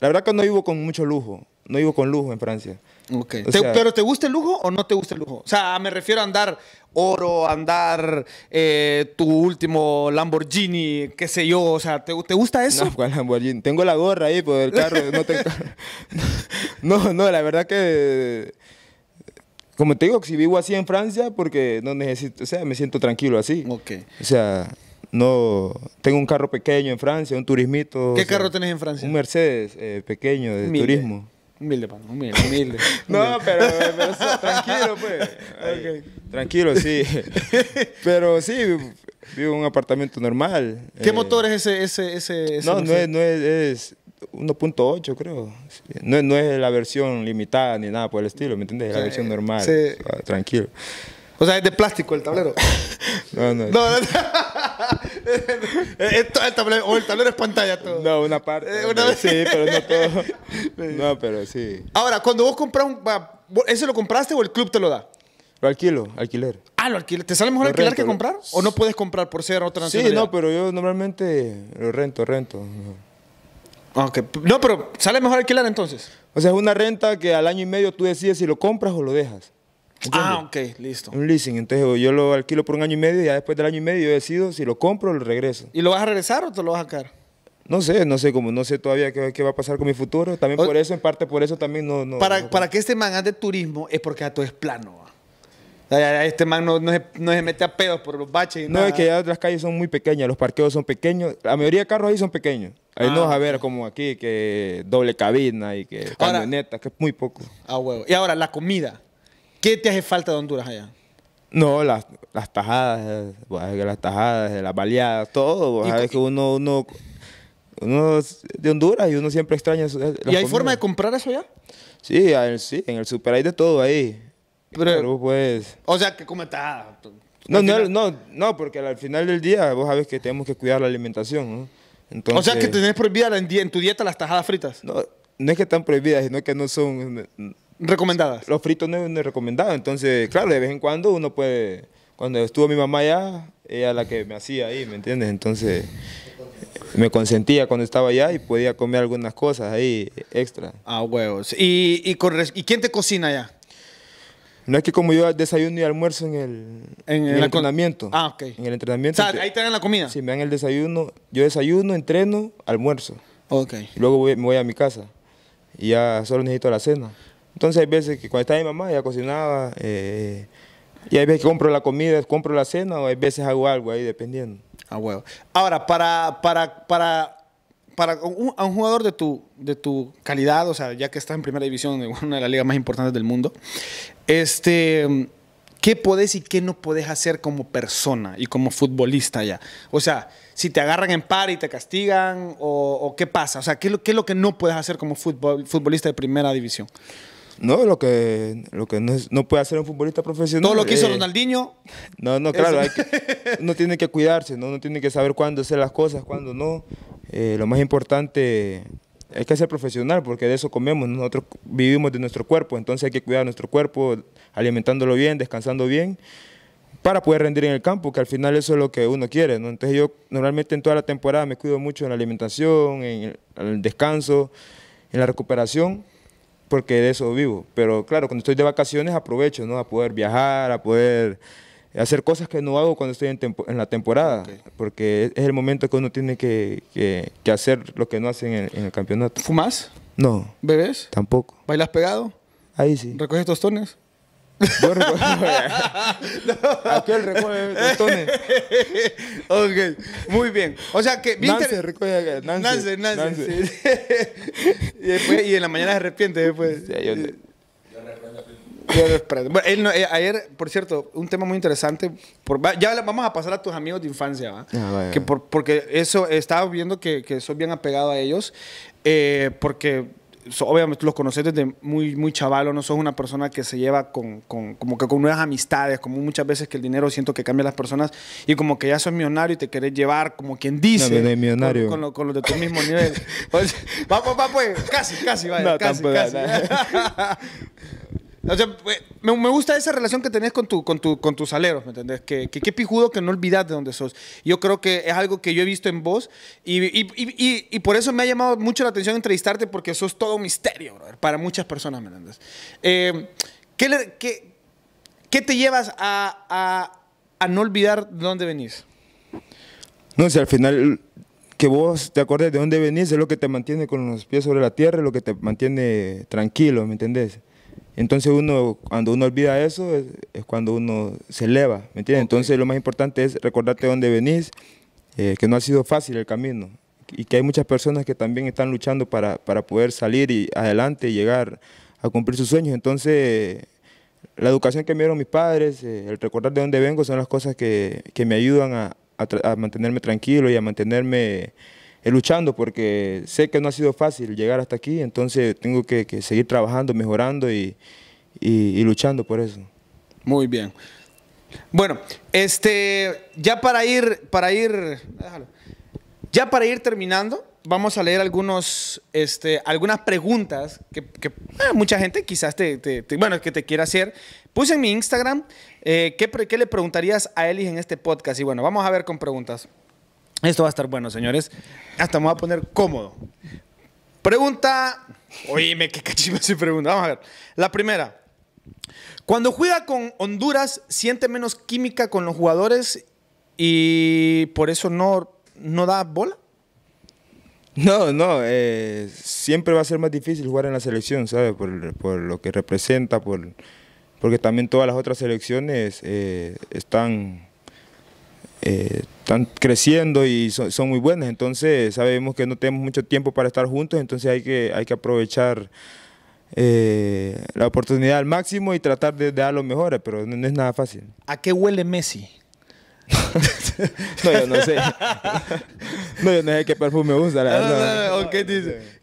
La verdad que no vivo con mucho lujo no vivo con lujo en Francia. Okay. ¿Pero te gusta el lujo o no te gusta el lujo? O sea, me refiero a andar oro, andar eh, tu último Lamborghini, qué sé yo. O sea, ¿te, te gusta eso? No, Lamborghini? Tengo la gorra ahí, por el carro no no, la verdad que... Como te digo, si vivo así en Francia, porque no necesito... O sea, me siento tranquilo así. Ok. O sea... No, tengo un carro pequeño en Francia, un turismito. ¿Qué carro tenés en Francia? Un Mercedes eh, pequeño de turismo. Humilde, pan, pues, humilde, humilde. no, pero, tranquilo, pues. Tranquilo, sí. pero sí, vivo en un apartamento normal. ¿Qué eh. motor es ese? ese, ese, no, no, es, no es, 1.8, creo. No, no es la versión limitada ni nada por el estilo, ¿me entiendes? Es la versión normal, sí. Ah, tranquilo. O sea, es de plástico el tablero. no, no. no, no. el o el tablero es pantalla todo. No, una parte. Eh, sí, pero no todo. no, pero sí. Ahora, cuando vos compras un... ¿Ese lo compraste o el club te lo da? Lo alquilo, alquiler. Ah, lo alquiler. ¿Te sale mejor alquilar que comprar? ¿O no puedes comprar por ser otra nacionalidad? Sí, no, pero yo normalmente lo rento, rento. Ah, no, pero sale mejor alquilar entonces. O sea, es una renta que al año y medio tú decides si lo compras o lo dejas. Ah, ok, listo. Un leasing. Entonces yo lo alquilo por un año y medio y ya después del año y medio yo decido si lo compro o lo regreso. ¿Y lo vas a regresar o te lo vas a sacar? No sé, no sé, como no sé todavía qué, va a pasar con mi futuro. También por eso, en parte por eso también no... para, para que este man de turismo es porque a todo es plano. Este man no, se, mete a pedos por los baches. Y no, es que ya las calles son muy pequeñas, los parqueos son pequeños. La mayoría de carros ahí son pequeños. Ahí ah, no vas a ver como aquí, que doble cabina y que camioneta, que es muy poco. Ah, huevo. Y ahora, la comida. ¿Qué te hace falta de Honduras allá? No, las, tajadas, las tajadas, eh, eh, las baleadas, todo. Sabes que uno, de Honduras y uno siempre extraña. ¿Y hay forma de comprar eso ya? Sí, sí, en el super hay de todo ahí. Pero, pues. O sea, que come tajadas. No, no, no, porque al final del día vos sabes que tenemos que cuidar la alimentación, ¿no? o sea, que tenés prohibida en, en tu dieta las tajadas fritas. No, no es que están prohibidas, sino que no son Recomendadas. Los fritos no, es recomendado. Entonces, claro, de vez en cuando uno puede. Cuando estuvo mi mamá allá, ella la que me hacía ahí, ¿me entiendes? Entonces, me consentía cuando estaba allá y podía comer algunas cosas ahí extra. Ah, huevos. ¿Y, y, ¿y quién te cocina allá? No es que como yo desayuno y almuerzo en el, en, el, entrenamiento. Ah, ok. En el entrenamiento. O sea, ahí te la comida. Sí, me dan el desayuno. Yo desayuno, entreno, almuerzo. Ok. luego me voy a mi casa. Y ya solo necesito la cena. Entonces hay veces que cuando estaba mi mamá, ya cocinaba, eh, y hay veces que compro la comida, compro la cena, o hay veces hago algo ahí, dependiendo. Ah, Ahora, para, para, para para un, a un jugador de tu, de tu calidad, o sea, ya que estás en primera división, de una de las ligas más importantes del mundo, este, ¿qué podés y qué no podés hacer como persona y como futbolista ya? O sea, si te agarran en par y te castigan, o, qué pasa? O sea, ¿qué, es lo que no puedes hacer como futbolista de primera división? No, lo que, lo que no, puede hacer un futbolista profesional. Todo lo que hizo eh, Ronaldinho. No, no, claro, hay uno tiene que cuidarse, ¿no? uno tiene que saber cuándo hacer las cosas, cuándo no. Eh, lo más importante es que ser profesional porque de eso comemos, nosotros vivimos de nuestro cuerpo, entonces hay que cuidar nuestro cuerpo, alimentándolo bien, descansando bien, para poder rendir en el campo, que al final eso es lo que uno quiere. ¿no? Entonces yo normalmente en toda la temporada me cuido mucho en la alimentación, en el descanso, en la recuperación porque de eso vivo. Pero claro, cuando estoy de vacaciones aprovecho, ¿no? A poder viajar, a poder hacer cosas que no hago cuando estoy en, la temporada, porque es el momento que uno tiene que, hacer lo que no hacen en, en, el campeonato. ¿Fumas? No. ¿Bebés? Tampoco. ¿Bailas pegado? Ahí sí. ¿Recoges tostones? ok, muy bien. O sea que. Nance y, en la mañana se arrepiente después. Bueno, eh, ayer, por cierto, un tema muy interesante. ya vamos a pasar a tus amigos de infancia, ah, que porque eso, estaba viendo que, que soy bien apegado a ellos, eh, porque obviamente los conoces desde muy, muy chavalo, no sos una persona que se lleva con, como que con nuevas amistades, como muchas veces que el dinero siento que cambia las personas y como que ya sos millonario y te querés llevar como quien dice. Con, los de tu mismo nivel. vamos, vamos, pues, casi, casi, vaya, casi, casi. O sea, me, gusta esa relación que tenés con, tu, con, tu, con tus aleros, ¿me entendés? Que, que, pijudo que no olvidas de dónde sos. Yo creo que es algo que yo he visto en vos y, y, y, por eso me ha llamado mucho la atención entrevistarte porque sos todo un misterio, brother, para muchas personas, ¿me entendés? Eh, ¿qué, qué, te llevas a, a, a, no olvidar de dónde venís? No, sé, al final que vos te acordes de dónde venís es lo que te mantiene con los pies sobre la tierra, es lo que te mantiene tranquilo, ¿me entendés? Entonces uno, cuando uno olvida eso, es, cuando uno se eleva, ¿me entiendes? Entonces lo más importante es recordarte de dónde venís, eh, que no ha sido fácil el camino y que hay muchas personas que también están luchando para, poder salir y adelante y llegar a cumplir sus sueños. Entonces, la educación que me dieron mis padres, eh, el recordar de dónde vengo, son las cosas que, me ayudan a, a mantenerme tranquilo y a mantenerme eh, luchando porque sé que no ha sido fácil llegar hasta aquí, entonces tengo que, seguir trabajando, mejorando y, luchando por eso. Muy bien. Bueno, este, ya para ir, para ir, ya para ir terminando, vamos a leer algunos, este, algunas preguntas que, eh, mucha gente quizás te, te, que te quiera hacer. Puse en mi Instagram, eh, ¿qué, ¿qué le preguntarías a Eli en este podcast? Y bueno, vamos a ver con preguntas. Esto va a estar bueno, señores. Hasta me voy a poner cómodo. Pregunta. Oíme, qué cachimba se pregunta. Vamos a ver. La primera. Cuando juega con Honduras, siente menos química con los jugadores y por eso no, no da bola. No, no, eh, siempre va a ser más difícil jugar en la selección, ¿sabes? Por, lo que representa, por, porque también todas las otras selecciones eh, están eh, están creciendo y son, muy buenas, entonces sabemos que no tenemos mucho tiempo para estar juntos, entonces hay que, hay que aprovechar eh, la oportunidad al máximo y tratar de, dar lo mejor, pero no, es nada fácil. ¿A qué huele Messi? no, yo no sé. no, yo no sé qué perfume usa.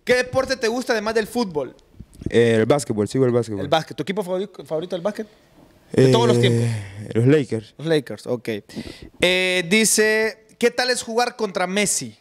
¿Qué deporte te gusta además del fútbol? el básquetbol, sigo el básquetbol. ¿Tu equipo favorito, favorito del básquet? De todos los eh, tiempos. Los Lakers. Los Lakers, ok. Eh, dice, ¿qué tal es jugar contra Messi?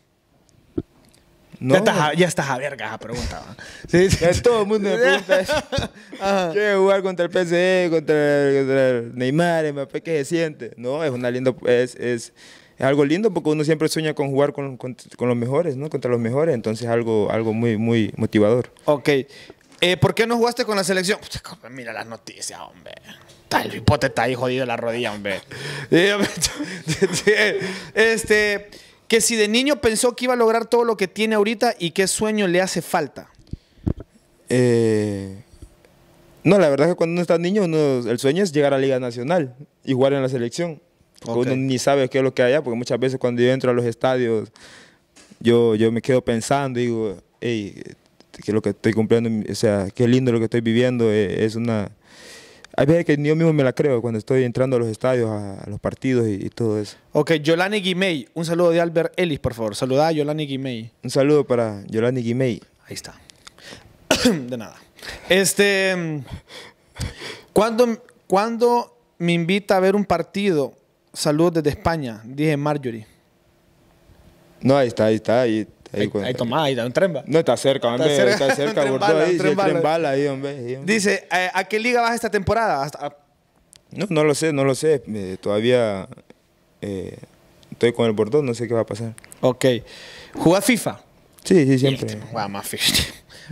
Ya, estás, ya estás a verga pregunta. sí, Todo el mundo me pregunta eso. jugar contra el PSG, contra, el, Neymar, ¿qué se siente? No, es una linda... Es, es, algo lindo porque uno siempre sueña con jugar con, con, los mejores, ¿no? Contra los mejores, entonces algo, algo muy, muy motivador. Ok. Eh, ¿Por qué no jugaste con la selección? mira las noticias, hombre el hipote está ahí jodido la rodilla, hombre. Eh, este, que si de niño pensó que iba a lograr todo lo que tiene ahorita y qué sueño le hace falta. Eh, no, la verdad es que cuando uno está niño, el sueño es llegar a la Liga Nacional y jugar en la selección. uno ni sabe qué es lo que hay allá, porque muchas veces cuando yo entro a los estadios, yo, yo me quedo pensando y digo, hey, lo que estoy cumpliendo, o sea, qué lindo lo que estoy viviendo, eh, es una hay veces que yo mismo me la creo cuando estoy entrando a los estadios, a, los partidos y, todo eso. Ok, Yolani Guimei. Un saludo de Albert Ellis, por favor. Saluda a Yolani Guimey. Un saludo para Yolani Guimei. Ahí está. de nada. Este. ¿Cuándo, ¿Cuándo me invita a ver un partido? Saludos desde España, dije Marjorie. No, ahí está, ahí está. Ahí, Tomás, ahí da un tren No, está cerca, hombre. Está, cerca, está cerca, bordó ahí. Tren bala. ahí, hombre. Dice, eh, ¿a qué liga vas esta temporada? Ah, no, no lo sé, no lo sé. Eh, todavía eh, estoy con el Bordeaux, no sé qué va a pasar. Ok. Juega FIFA? Sí, sí, siempre. Juega más FIFA.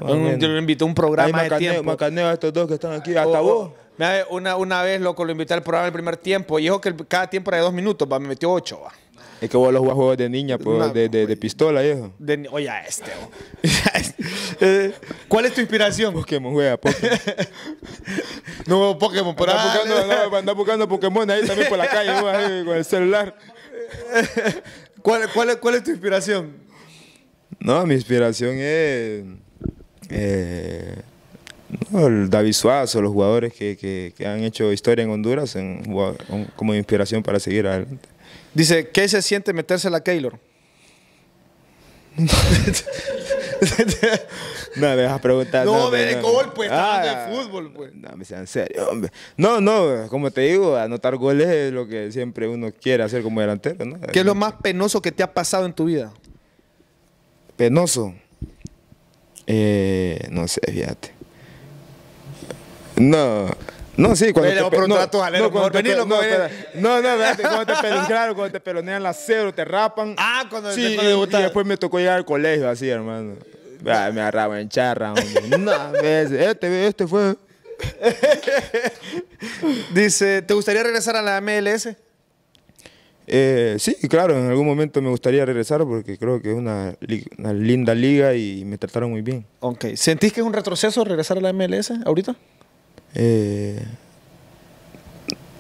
yo invito a un programa de macaneo, tiempo. Macaneo a estos dos que están aquí, hasta oh, vos. Oh, una, una vez, loco, lo invité al programa el primer tiempo y dijo que cada tiempo era de dos minutos, va, me metió ocho, va. Es que vos los jugás de niña, pues, de, de, pistola y eso. oye, este. ¿Cuál es tu inspiración? Pokémon, juega Pokémon. no Pokémon, pero Buscando, buscando Pokémon ahí también por la calle, con el celular. ¿Cuál, cuál, cuál es tu inspiración? No, mi inspiración es... Eh, el David Suazo, los jugadores que, que, han hecho historia en Honduras, como inspiración para seguir adelante. Dice, ¿qué se siente meterse a la Keylor? no, me vas a preguntar. No, de gol, pues, ah, de fútbol, pues. No, me sea en serio, hombre. No, no, como te digo, anotar goles es lo que siempre uno quiere hacer como delantero, ¿no? ¿Qué es lo más penoso que te ha pasado en tu vida? Penoso. Eh, no sé, fíjate. No, no, sí, cuando te, no, cuando te, cuando te pelonean la cero, te rapan. Ah, cuando sí, y, y después me tocó llegar al colegio así, hermano. Ah, me agarraban en charra, este, este fue. Dice, ¿te gustaría regresar a la MLS? Eh, sí, claro, en algún momento me gustaría regresar porque creo que es una, una linda liga y me trataron muy bien. Ok, ¿sentís que es un retroceso regresar a la MLS ahorita? Eh,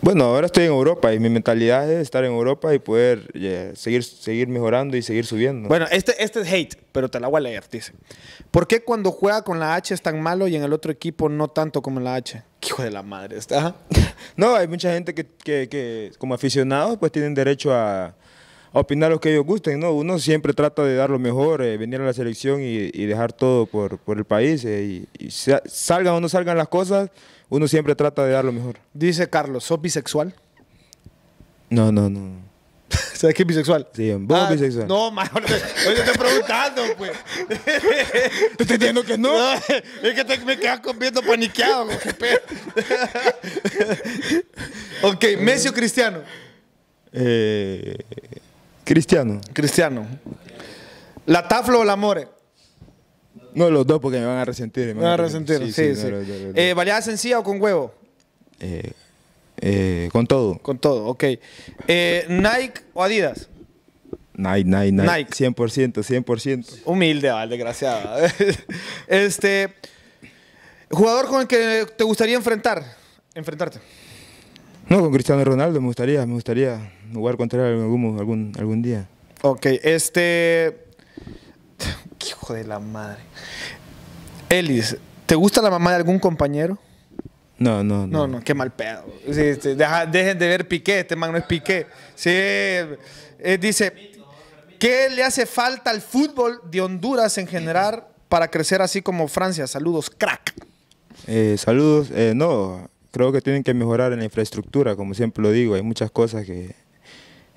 bueno, ahora estoy en Europa y mi mentalidad es estar en Europa y poder eh, seguir, seguir mejorando y seguir subiendo. Bueno, este, este es hate, pero te la voy a leer, dice. ¿Por qué cuando juega con la H es tan malo y en el otro equipo no tanto como la H? Hijo de la madre, está. no, hay mucha gente que, que, que, como aficionados pues tienen derecho a, opinar lo que ellos gusten, ¿no? Uno siempre trata de dar lo mejor, eh, venir a la selección y, dejar todo por, por el país y salgan o no salgan las cosas uno siempre trata de dar lo mejor. Dice Carlos, ¿sos bisexual? No, no, no. ¿Sabes qué es bisexual? Sí, vos ah, bisexual. No, man, hoy te estoy preguntando, pues. te estoy diciendo que no. es que te, me quedas comiendo paniqueado, qué ok, eh, ¿Messi o Cristiano? Eh, cristiano. Cristiano. ¿La Taflo o la More? No, los dos porque me van a resentir. Me van, a resentir, sí, sí. sencilla eh, o con huevo? Eh, eh, con todo. Con todo, ok. ¿Nike o Adidas? Nike, Nike, Nike. Nike. 100%, 100%. Humilde, al desgraciado. este, ¿Jugador con el que te gustaría enfrentar? Enfrentarte. No, con Cristiano Ronaldo me gustaría, me gustaría jugar contra él algún, algún, algún día. Ok, este hijo de la madre. Elis, ¿te gusta la mamá de algún compañero? No, no, no. No, no, qué mal pedo. Este, dejen de ver Piqué, este man no es Piqué. Sí, eh, dice, ¿qué le hace falta al fútbol de Honduras en general para crecer así como Francia? Saludos, crack. Eh, saludos, eh, no, creo que tienen que mejorar en la infraestructura, como siempre lo digo, hay muchas cosas que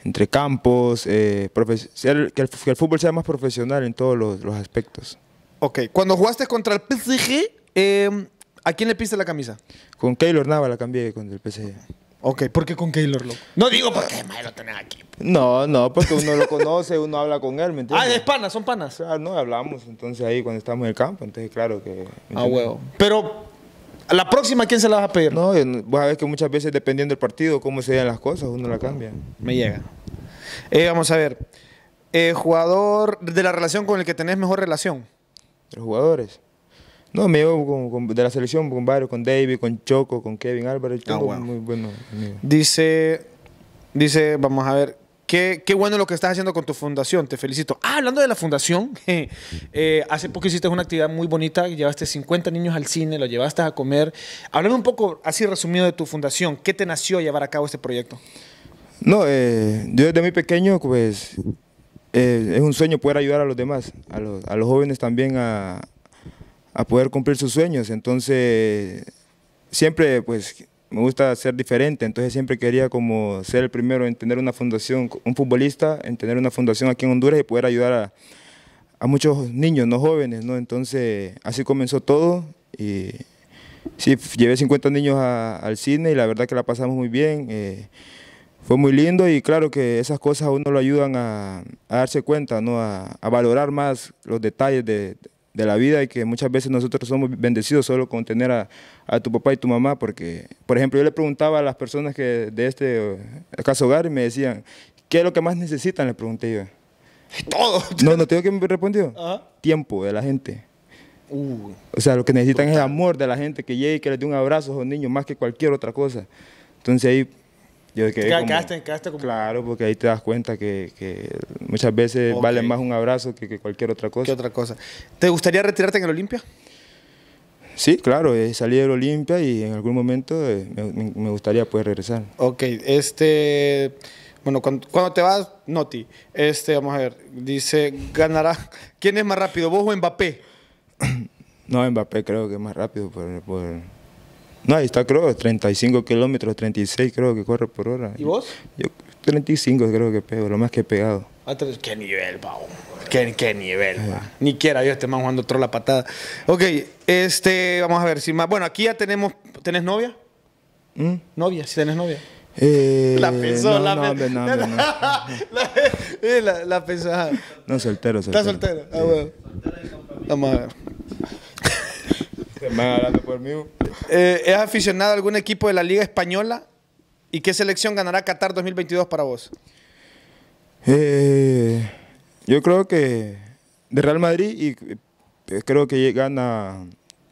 entre campos, eh, que, el, fútbol sea más profesional en todos los, aspectos. Ok, cuando jugaste contra el PSG, em, ¿a quién le piste la camisa? Con Keylor Nava la cambié contra el PSG. Ok, ¿por qué con Keylor, No digo porque es lo tener aquí. No, no, porque uno lo conoce, uno habla con él, ¿me ah, entiendes? Ah, es panas, son panas. Claro, ah, no, hablamos entonces ahí cuando estamos en el campo, entonces claro que... Ah, huevo. Pero ¿La próxima quién se la vas a pedir? No, vos sabés que muchas veces dependiendo del partido, cómo se vean las cosas, uno la cambia. Me llega. Eh, vamos a ver. Eh, jugador de la relación con el que tenés mejor relación. Los jugadores. No, me llevo de la selección con varios, con David, con Choco, con Kevin Álvarez. Ah, muy bueno. Dice, dice, vamos a ver, Qué, bueno lo que estás haciendo con tu fundación, te felicito. Ah, hablando de la fundación, eh, hace poco hiciste una actividad muy bonita, llevaste 50 niños al cine, los llevaste a comer. Háblame un poco, así resumido, de tu fundación. ¿Qué te nació llevar a cabo este proyecto? No, eh, yo desde muy pequeño, pues, eh, es un sueño poder ayudar a los demás, a los, jóvenes también a, a poder cumplir sus sueños. Entonces, siempre, pues, me gusta ser diferente, entonces siempre quería como ser el primero en tener una fundación, un futbolista, en tener una fundación aquí en Honduras y poder ayudar a, muchos niños, no jóvenes, ¿no? Entonces así comenzó todo y sí, llevé 50 niños al cine y la verdad que la pasamos muy bien. Eh, fue muy lindo y claro que esas cosas a uno lo ayudan a, darse cuenta, ¿no? A, a, valorar más los detalles de, de la vida y que muchas veces nosotros somos bendecidos solo con tener a, tu papá y tu mamá, porque, por ejemplo, yo le preguntaba a las personas que de este eh, caso hogar y me decían, ¿qué es lo que más necesitan? Le pregunté yo. Todo. No, no tengo que me respondió. Ah. Tiempo de la gente. o sea, lo que necesitan es el amor de la gente, que llegue y que les dé un abrazo a los niños más que cualquier otra cosa. Entonces ahí Claro, porque ahí te das cuenta que, muchas veces vale más un abrazo que, cualquier otra cosa. otra cosa? ¿Te gustaría retirarte en el Olimpia? Sí, claro, salir salí del Olimpia y en algún momento eh, me, gustaría poder pues, regresar. Ok, este... Bueno, cuando, te vas, Noti, este, vamos a ver, dice, ganará... ¿Quién es más rápido, vos o Mbappé? no, Mbappé creo que es más rápido por no, ahí está creo 35 kilómetros, 36 creo que corre por hora. ¿Y vos? Yo 35 creo que pego, lo más que he pegado. Ah, ¿Qué nivel, pavo? ¿Qué, qué nivel, pa? Eh. Ni quiera yo este man jugando otro la patada. Ok, este, vamos a ver si más. Bueno, aquí ya tenemos. ¿Tenés novia? ¿Mm? ¿Novia? ¿Si tenés novia? Eh, la pensó, la no, pensó. No, eh, la, la No, soltero, soltero. Está soltero? Ah, vamos a ver. Este, eh, ¿Es aficionado a algún equipo de la Liga Española? ¿Y qué selección ganará Qatar 2022 para vos? Eh, yo creo que de Real Madrid y eh, creo que gana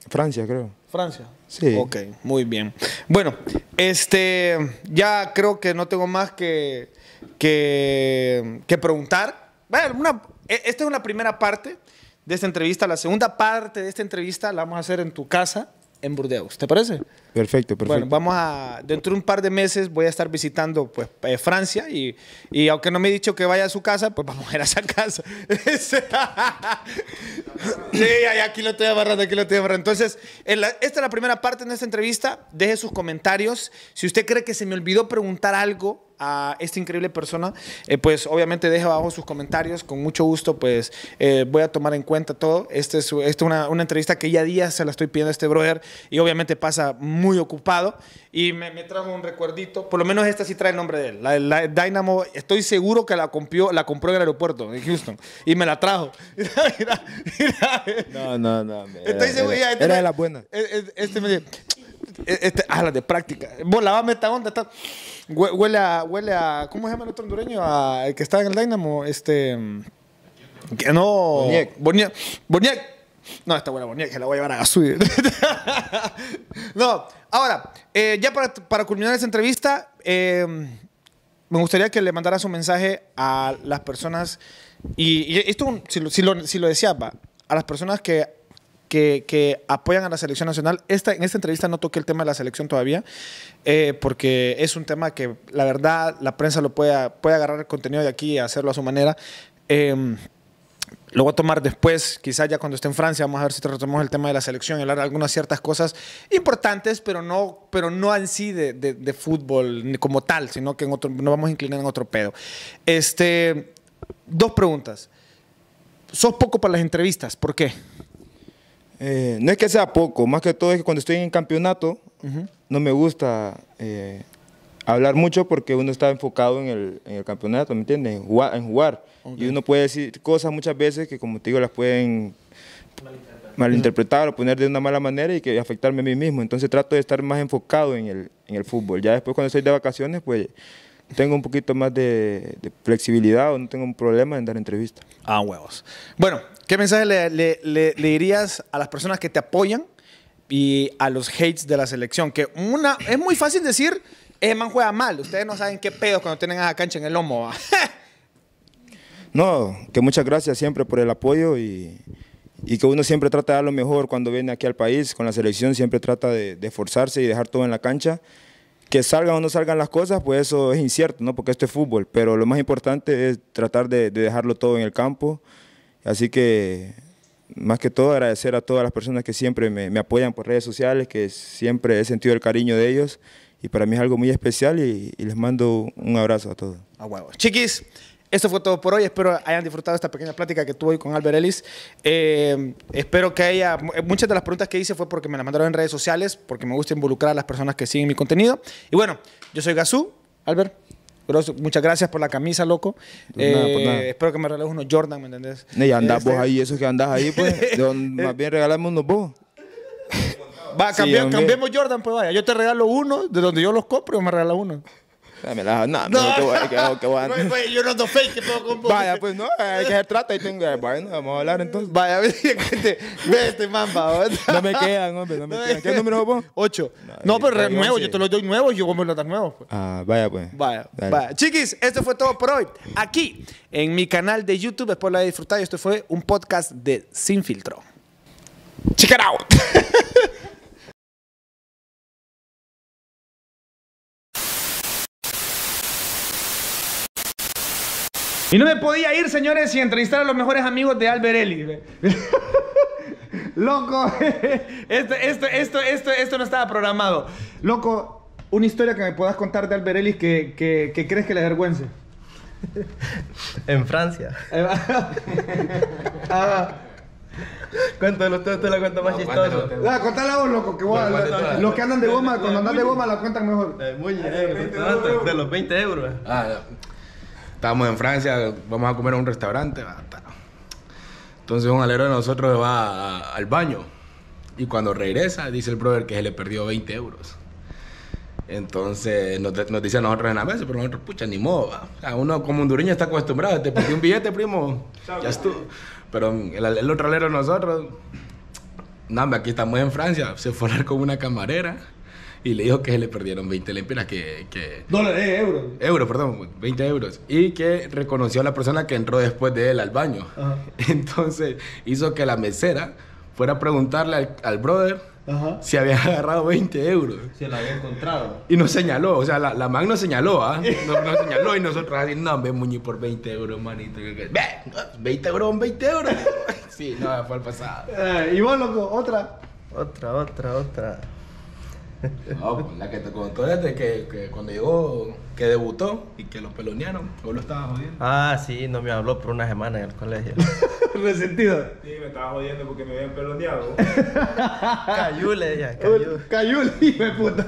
Francia, creo. Francia. Sí. Ok, muy bien. Bueno, este, ya creo que no tengo más que, que, preguntar. E, esta es una primera parte de esta entrevista, la segunda parte de esta entrevista la vamos a hacer en tu casa, en Burdeos. ¿Te parece? Perfecto, perfecto. Bueno, vamos a, dentro de un par de meses voy a estar visitando pues, eh, Francia y, aunque no me he dicho que vaya a su casa, pues vamos a ir a esa casa. sí, aquí lo estoy agarrando, aquí lo estoy agarrando. Entonces, esta es la primera parte de esta entrevista. Deje sus comentarios. Si usted cree que se me olvidó preguntar algo, esta increíble persona, eh, pues obviamente deja abajo sus comentarios. Con mucho gusto, pues eh, voy a tomar en cuenta todo. Este esta es, este una, una, entrevista que ya día se la estoy pidiendo a este brother y obviamente pasa muy ocupado. Y me, trajo un recuerdito. Por lo menos esta sí trae el nombre de él. La, la Dynamo, estoy seguro que la, compió, la compró en el aeropuerto en Houston y me la trajo. no, no, no. Era, estoy seguro, de las buenas. Eh, este me dice, e-, este, ah, las de práctica. Vos a esta onda. huele, a, huele a. ¿Cómo se llama el otro hondureño? el que está en el Dynamo. Este. Que no. Boniek. Boniek. No, esta buena Boniek, que la voy a llevar a Gasuy. no, ahora, eh, ya para, para, culminar esta entrevista, em, me gustaría que le mandaras un mensaje a las personas. Y, esto, si lo, si lo, si lo decías, a las personas que que, apoyan a la selección nacional. Esta, en esta entrevista no toqué el tema de la selección todavía, eh, porque es un tema que la verdad la prensa lo puede, puede agarrar el contenido de aquí y hacerlo a su manera. Em, lo voy a tomar después, quizás ya cuando esté en Francia, vamos a ver si retomamos el tema de la selección y hablar de algunas ciertas cosas importantes, pero no, pero no en sí de, fútbol como tal, sino que en otro, nos vamos a inclinar en otro pedo. Este, dos preguntas. Sos poco para las entrevistas, ¿por qué? Eh, no es que sea poco, más que todo es que cuando estoy en campeonato no me gusta eh, hablar mucho porque uno está enfocado en el, campeonato, ¿me entiendes? En jugar. En jugar. Y uno puede decir cosas muchas veces que, como te digo, las pueden malinterpretar, o poner de una mala manera y que afectarme a mí mismo. Entonces trato de estar más enfocado en el, fútbol. Ya después cuando estoy de vacaciones, pues tengo un poquito más de, de, flexibilidad o no tengo un problema en dar entrevistas. Ah, huevos. Bueno, ¿Qué mensaje le, dirías a las personas que te apoyan y a los hates de la selección? Que una es muy fácil decir, ese eh, man juega mal. Ustedes no saben qué pedo cuando tienen a la cancha en el lomo. no, que muchas gracias siempre por el apoyo y, que uno siempre trata de dar lo mejor cuando viene aquí al país. Con la selección siempre trata de, esforzarse y dejar todo en la cancha que salgan o no salgan las cosas, pues eso es incierto, ¿no? Porque esto es fútbol, pero lo más importante es tratar de, de dejarlo todo en el campo Así que más que todo agradecer a todas las personas que siempre me, apoyan por redes sociales, que siempre he sentido el cariño de ellos y para mí es algo muy especial y, les mando un abrazo a todos. A huevo. Chiquis, esto fue todo por hoy. Espero hayan disfrutado esta pequeña plática que tuve hoy con Albert Ellis. Eh, espero que haya... Muchas de las preguntas que hice fue porque me las mandaron en redes sociales, porque me gusta involucrar a las personas que siguen mi contenido. Y bueno, yo soy Gazú. Albert muchas gracias por la camisa, loco. Pues eh, espero que me regales unos Jordan, ¿me entendés? Y andás este, vos ahí, esos que andás ahí, pues. más bien regalame unos vos. Va, cambiemos Jordan, pues vaya. Yo te regalo uno, de donde yo los compro, me regala uno. No, la no, que que bueno. que bueno. Pues, yo no doy fake, que puedo con Vaya, pues no, hay que se trata y tengo, bueno, vamos a hablar entonces. Vaya, vete, este, vete, este mamba. No me quedan, hombre, no me quedan. ¿Qué número vos? Ocho. No, pero nuevo, yo te lo doy nuevos, yo como los das nuevos. Pues. Ah, vaya, pues. Vaya, vaya. Chiquis, esto fue todo por hoy. Aquí, en mi canal de YouTube, después lo he disfrutado. Esto fue un podcast de Sin Filtro. Check out. Y no me podía ir, señores, sin entrevistar a los mejores amigos de Alberelli. Loco, esto, esto, este, esto, esto, esto no estaba programado. Loco, una historia que me puedas contar de Alberelli que, que, que crees que le avergüence. En Francia. ah. Cuéntalo tú, la cuento más historia. chistosa. Ah, contala vos, loco, que los, que andan de goma, cuando andan de goma la cuentan mejor. Eh, muy bien, eh, de, los 20 euros. Ah, estábamos en Francia, vamos a comer a un restaurante. Entonces un alero de nosotros va al baño y cuando regresa dice el brother que se le perdió 20 euros. Entonces nos, nos dice a nosotros en la mesa, pero nosotros, pucha, ni modo. a uno como hondureño está acostumbrado, te perdí un billete, primo, ya estuvo. Pero el, el otro alero de nosotros, nada, aquí estamos en Francia, se fue a hablar con una camarera y le dijo que se le perdieron 20 lempiras, que... que Dólares, euros. Euros, perdón, 20 euros. Y que reconoció a la persona que entró después de él al baño. Entonces hizo que la mesera fuera a preguntarle al, brother si había agarrado 20 euros. Si la había encontrado. Y nos señaló, o sea, la, la man señaló, ¿ah? Nos, señaló y nosotros así, no, ve muñi por 20 euros, manito. Ve, 20 euros, 20 euros. sí, no, fue al pasado. Eh, y vos, loco, otra. Otra, otra, otra. No, pues, la que te contó desde que, cuando llegó, que debutó y que los pelonearon, vos lo estabas jodiendo. Ah, sí, no me habló por una semana en el colegio. Resentido. Sí, me estaba jodiendo porque me habían peloneado. Cayule, ya, cayule. Cayule, me puta.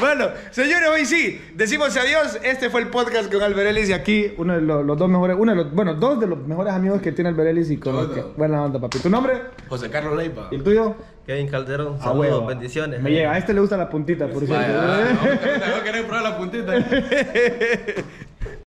bueno, señores, hoy sí, decimos adiós. Este fue el podcast con Alberelis y aquí uno de los, dos mejores, uno de los, bueno, dos de los mejores amigos que tiene Alberelis y con los que, buena onda, papi. ¿Tu nombre? José Carlos Leipa. ¿Y el tuyo? Kevin Calderón, saludos, bendiciones. Eh. a este le gusta la puntita, por cierto. No, no, no, probar la puntita.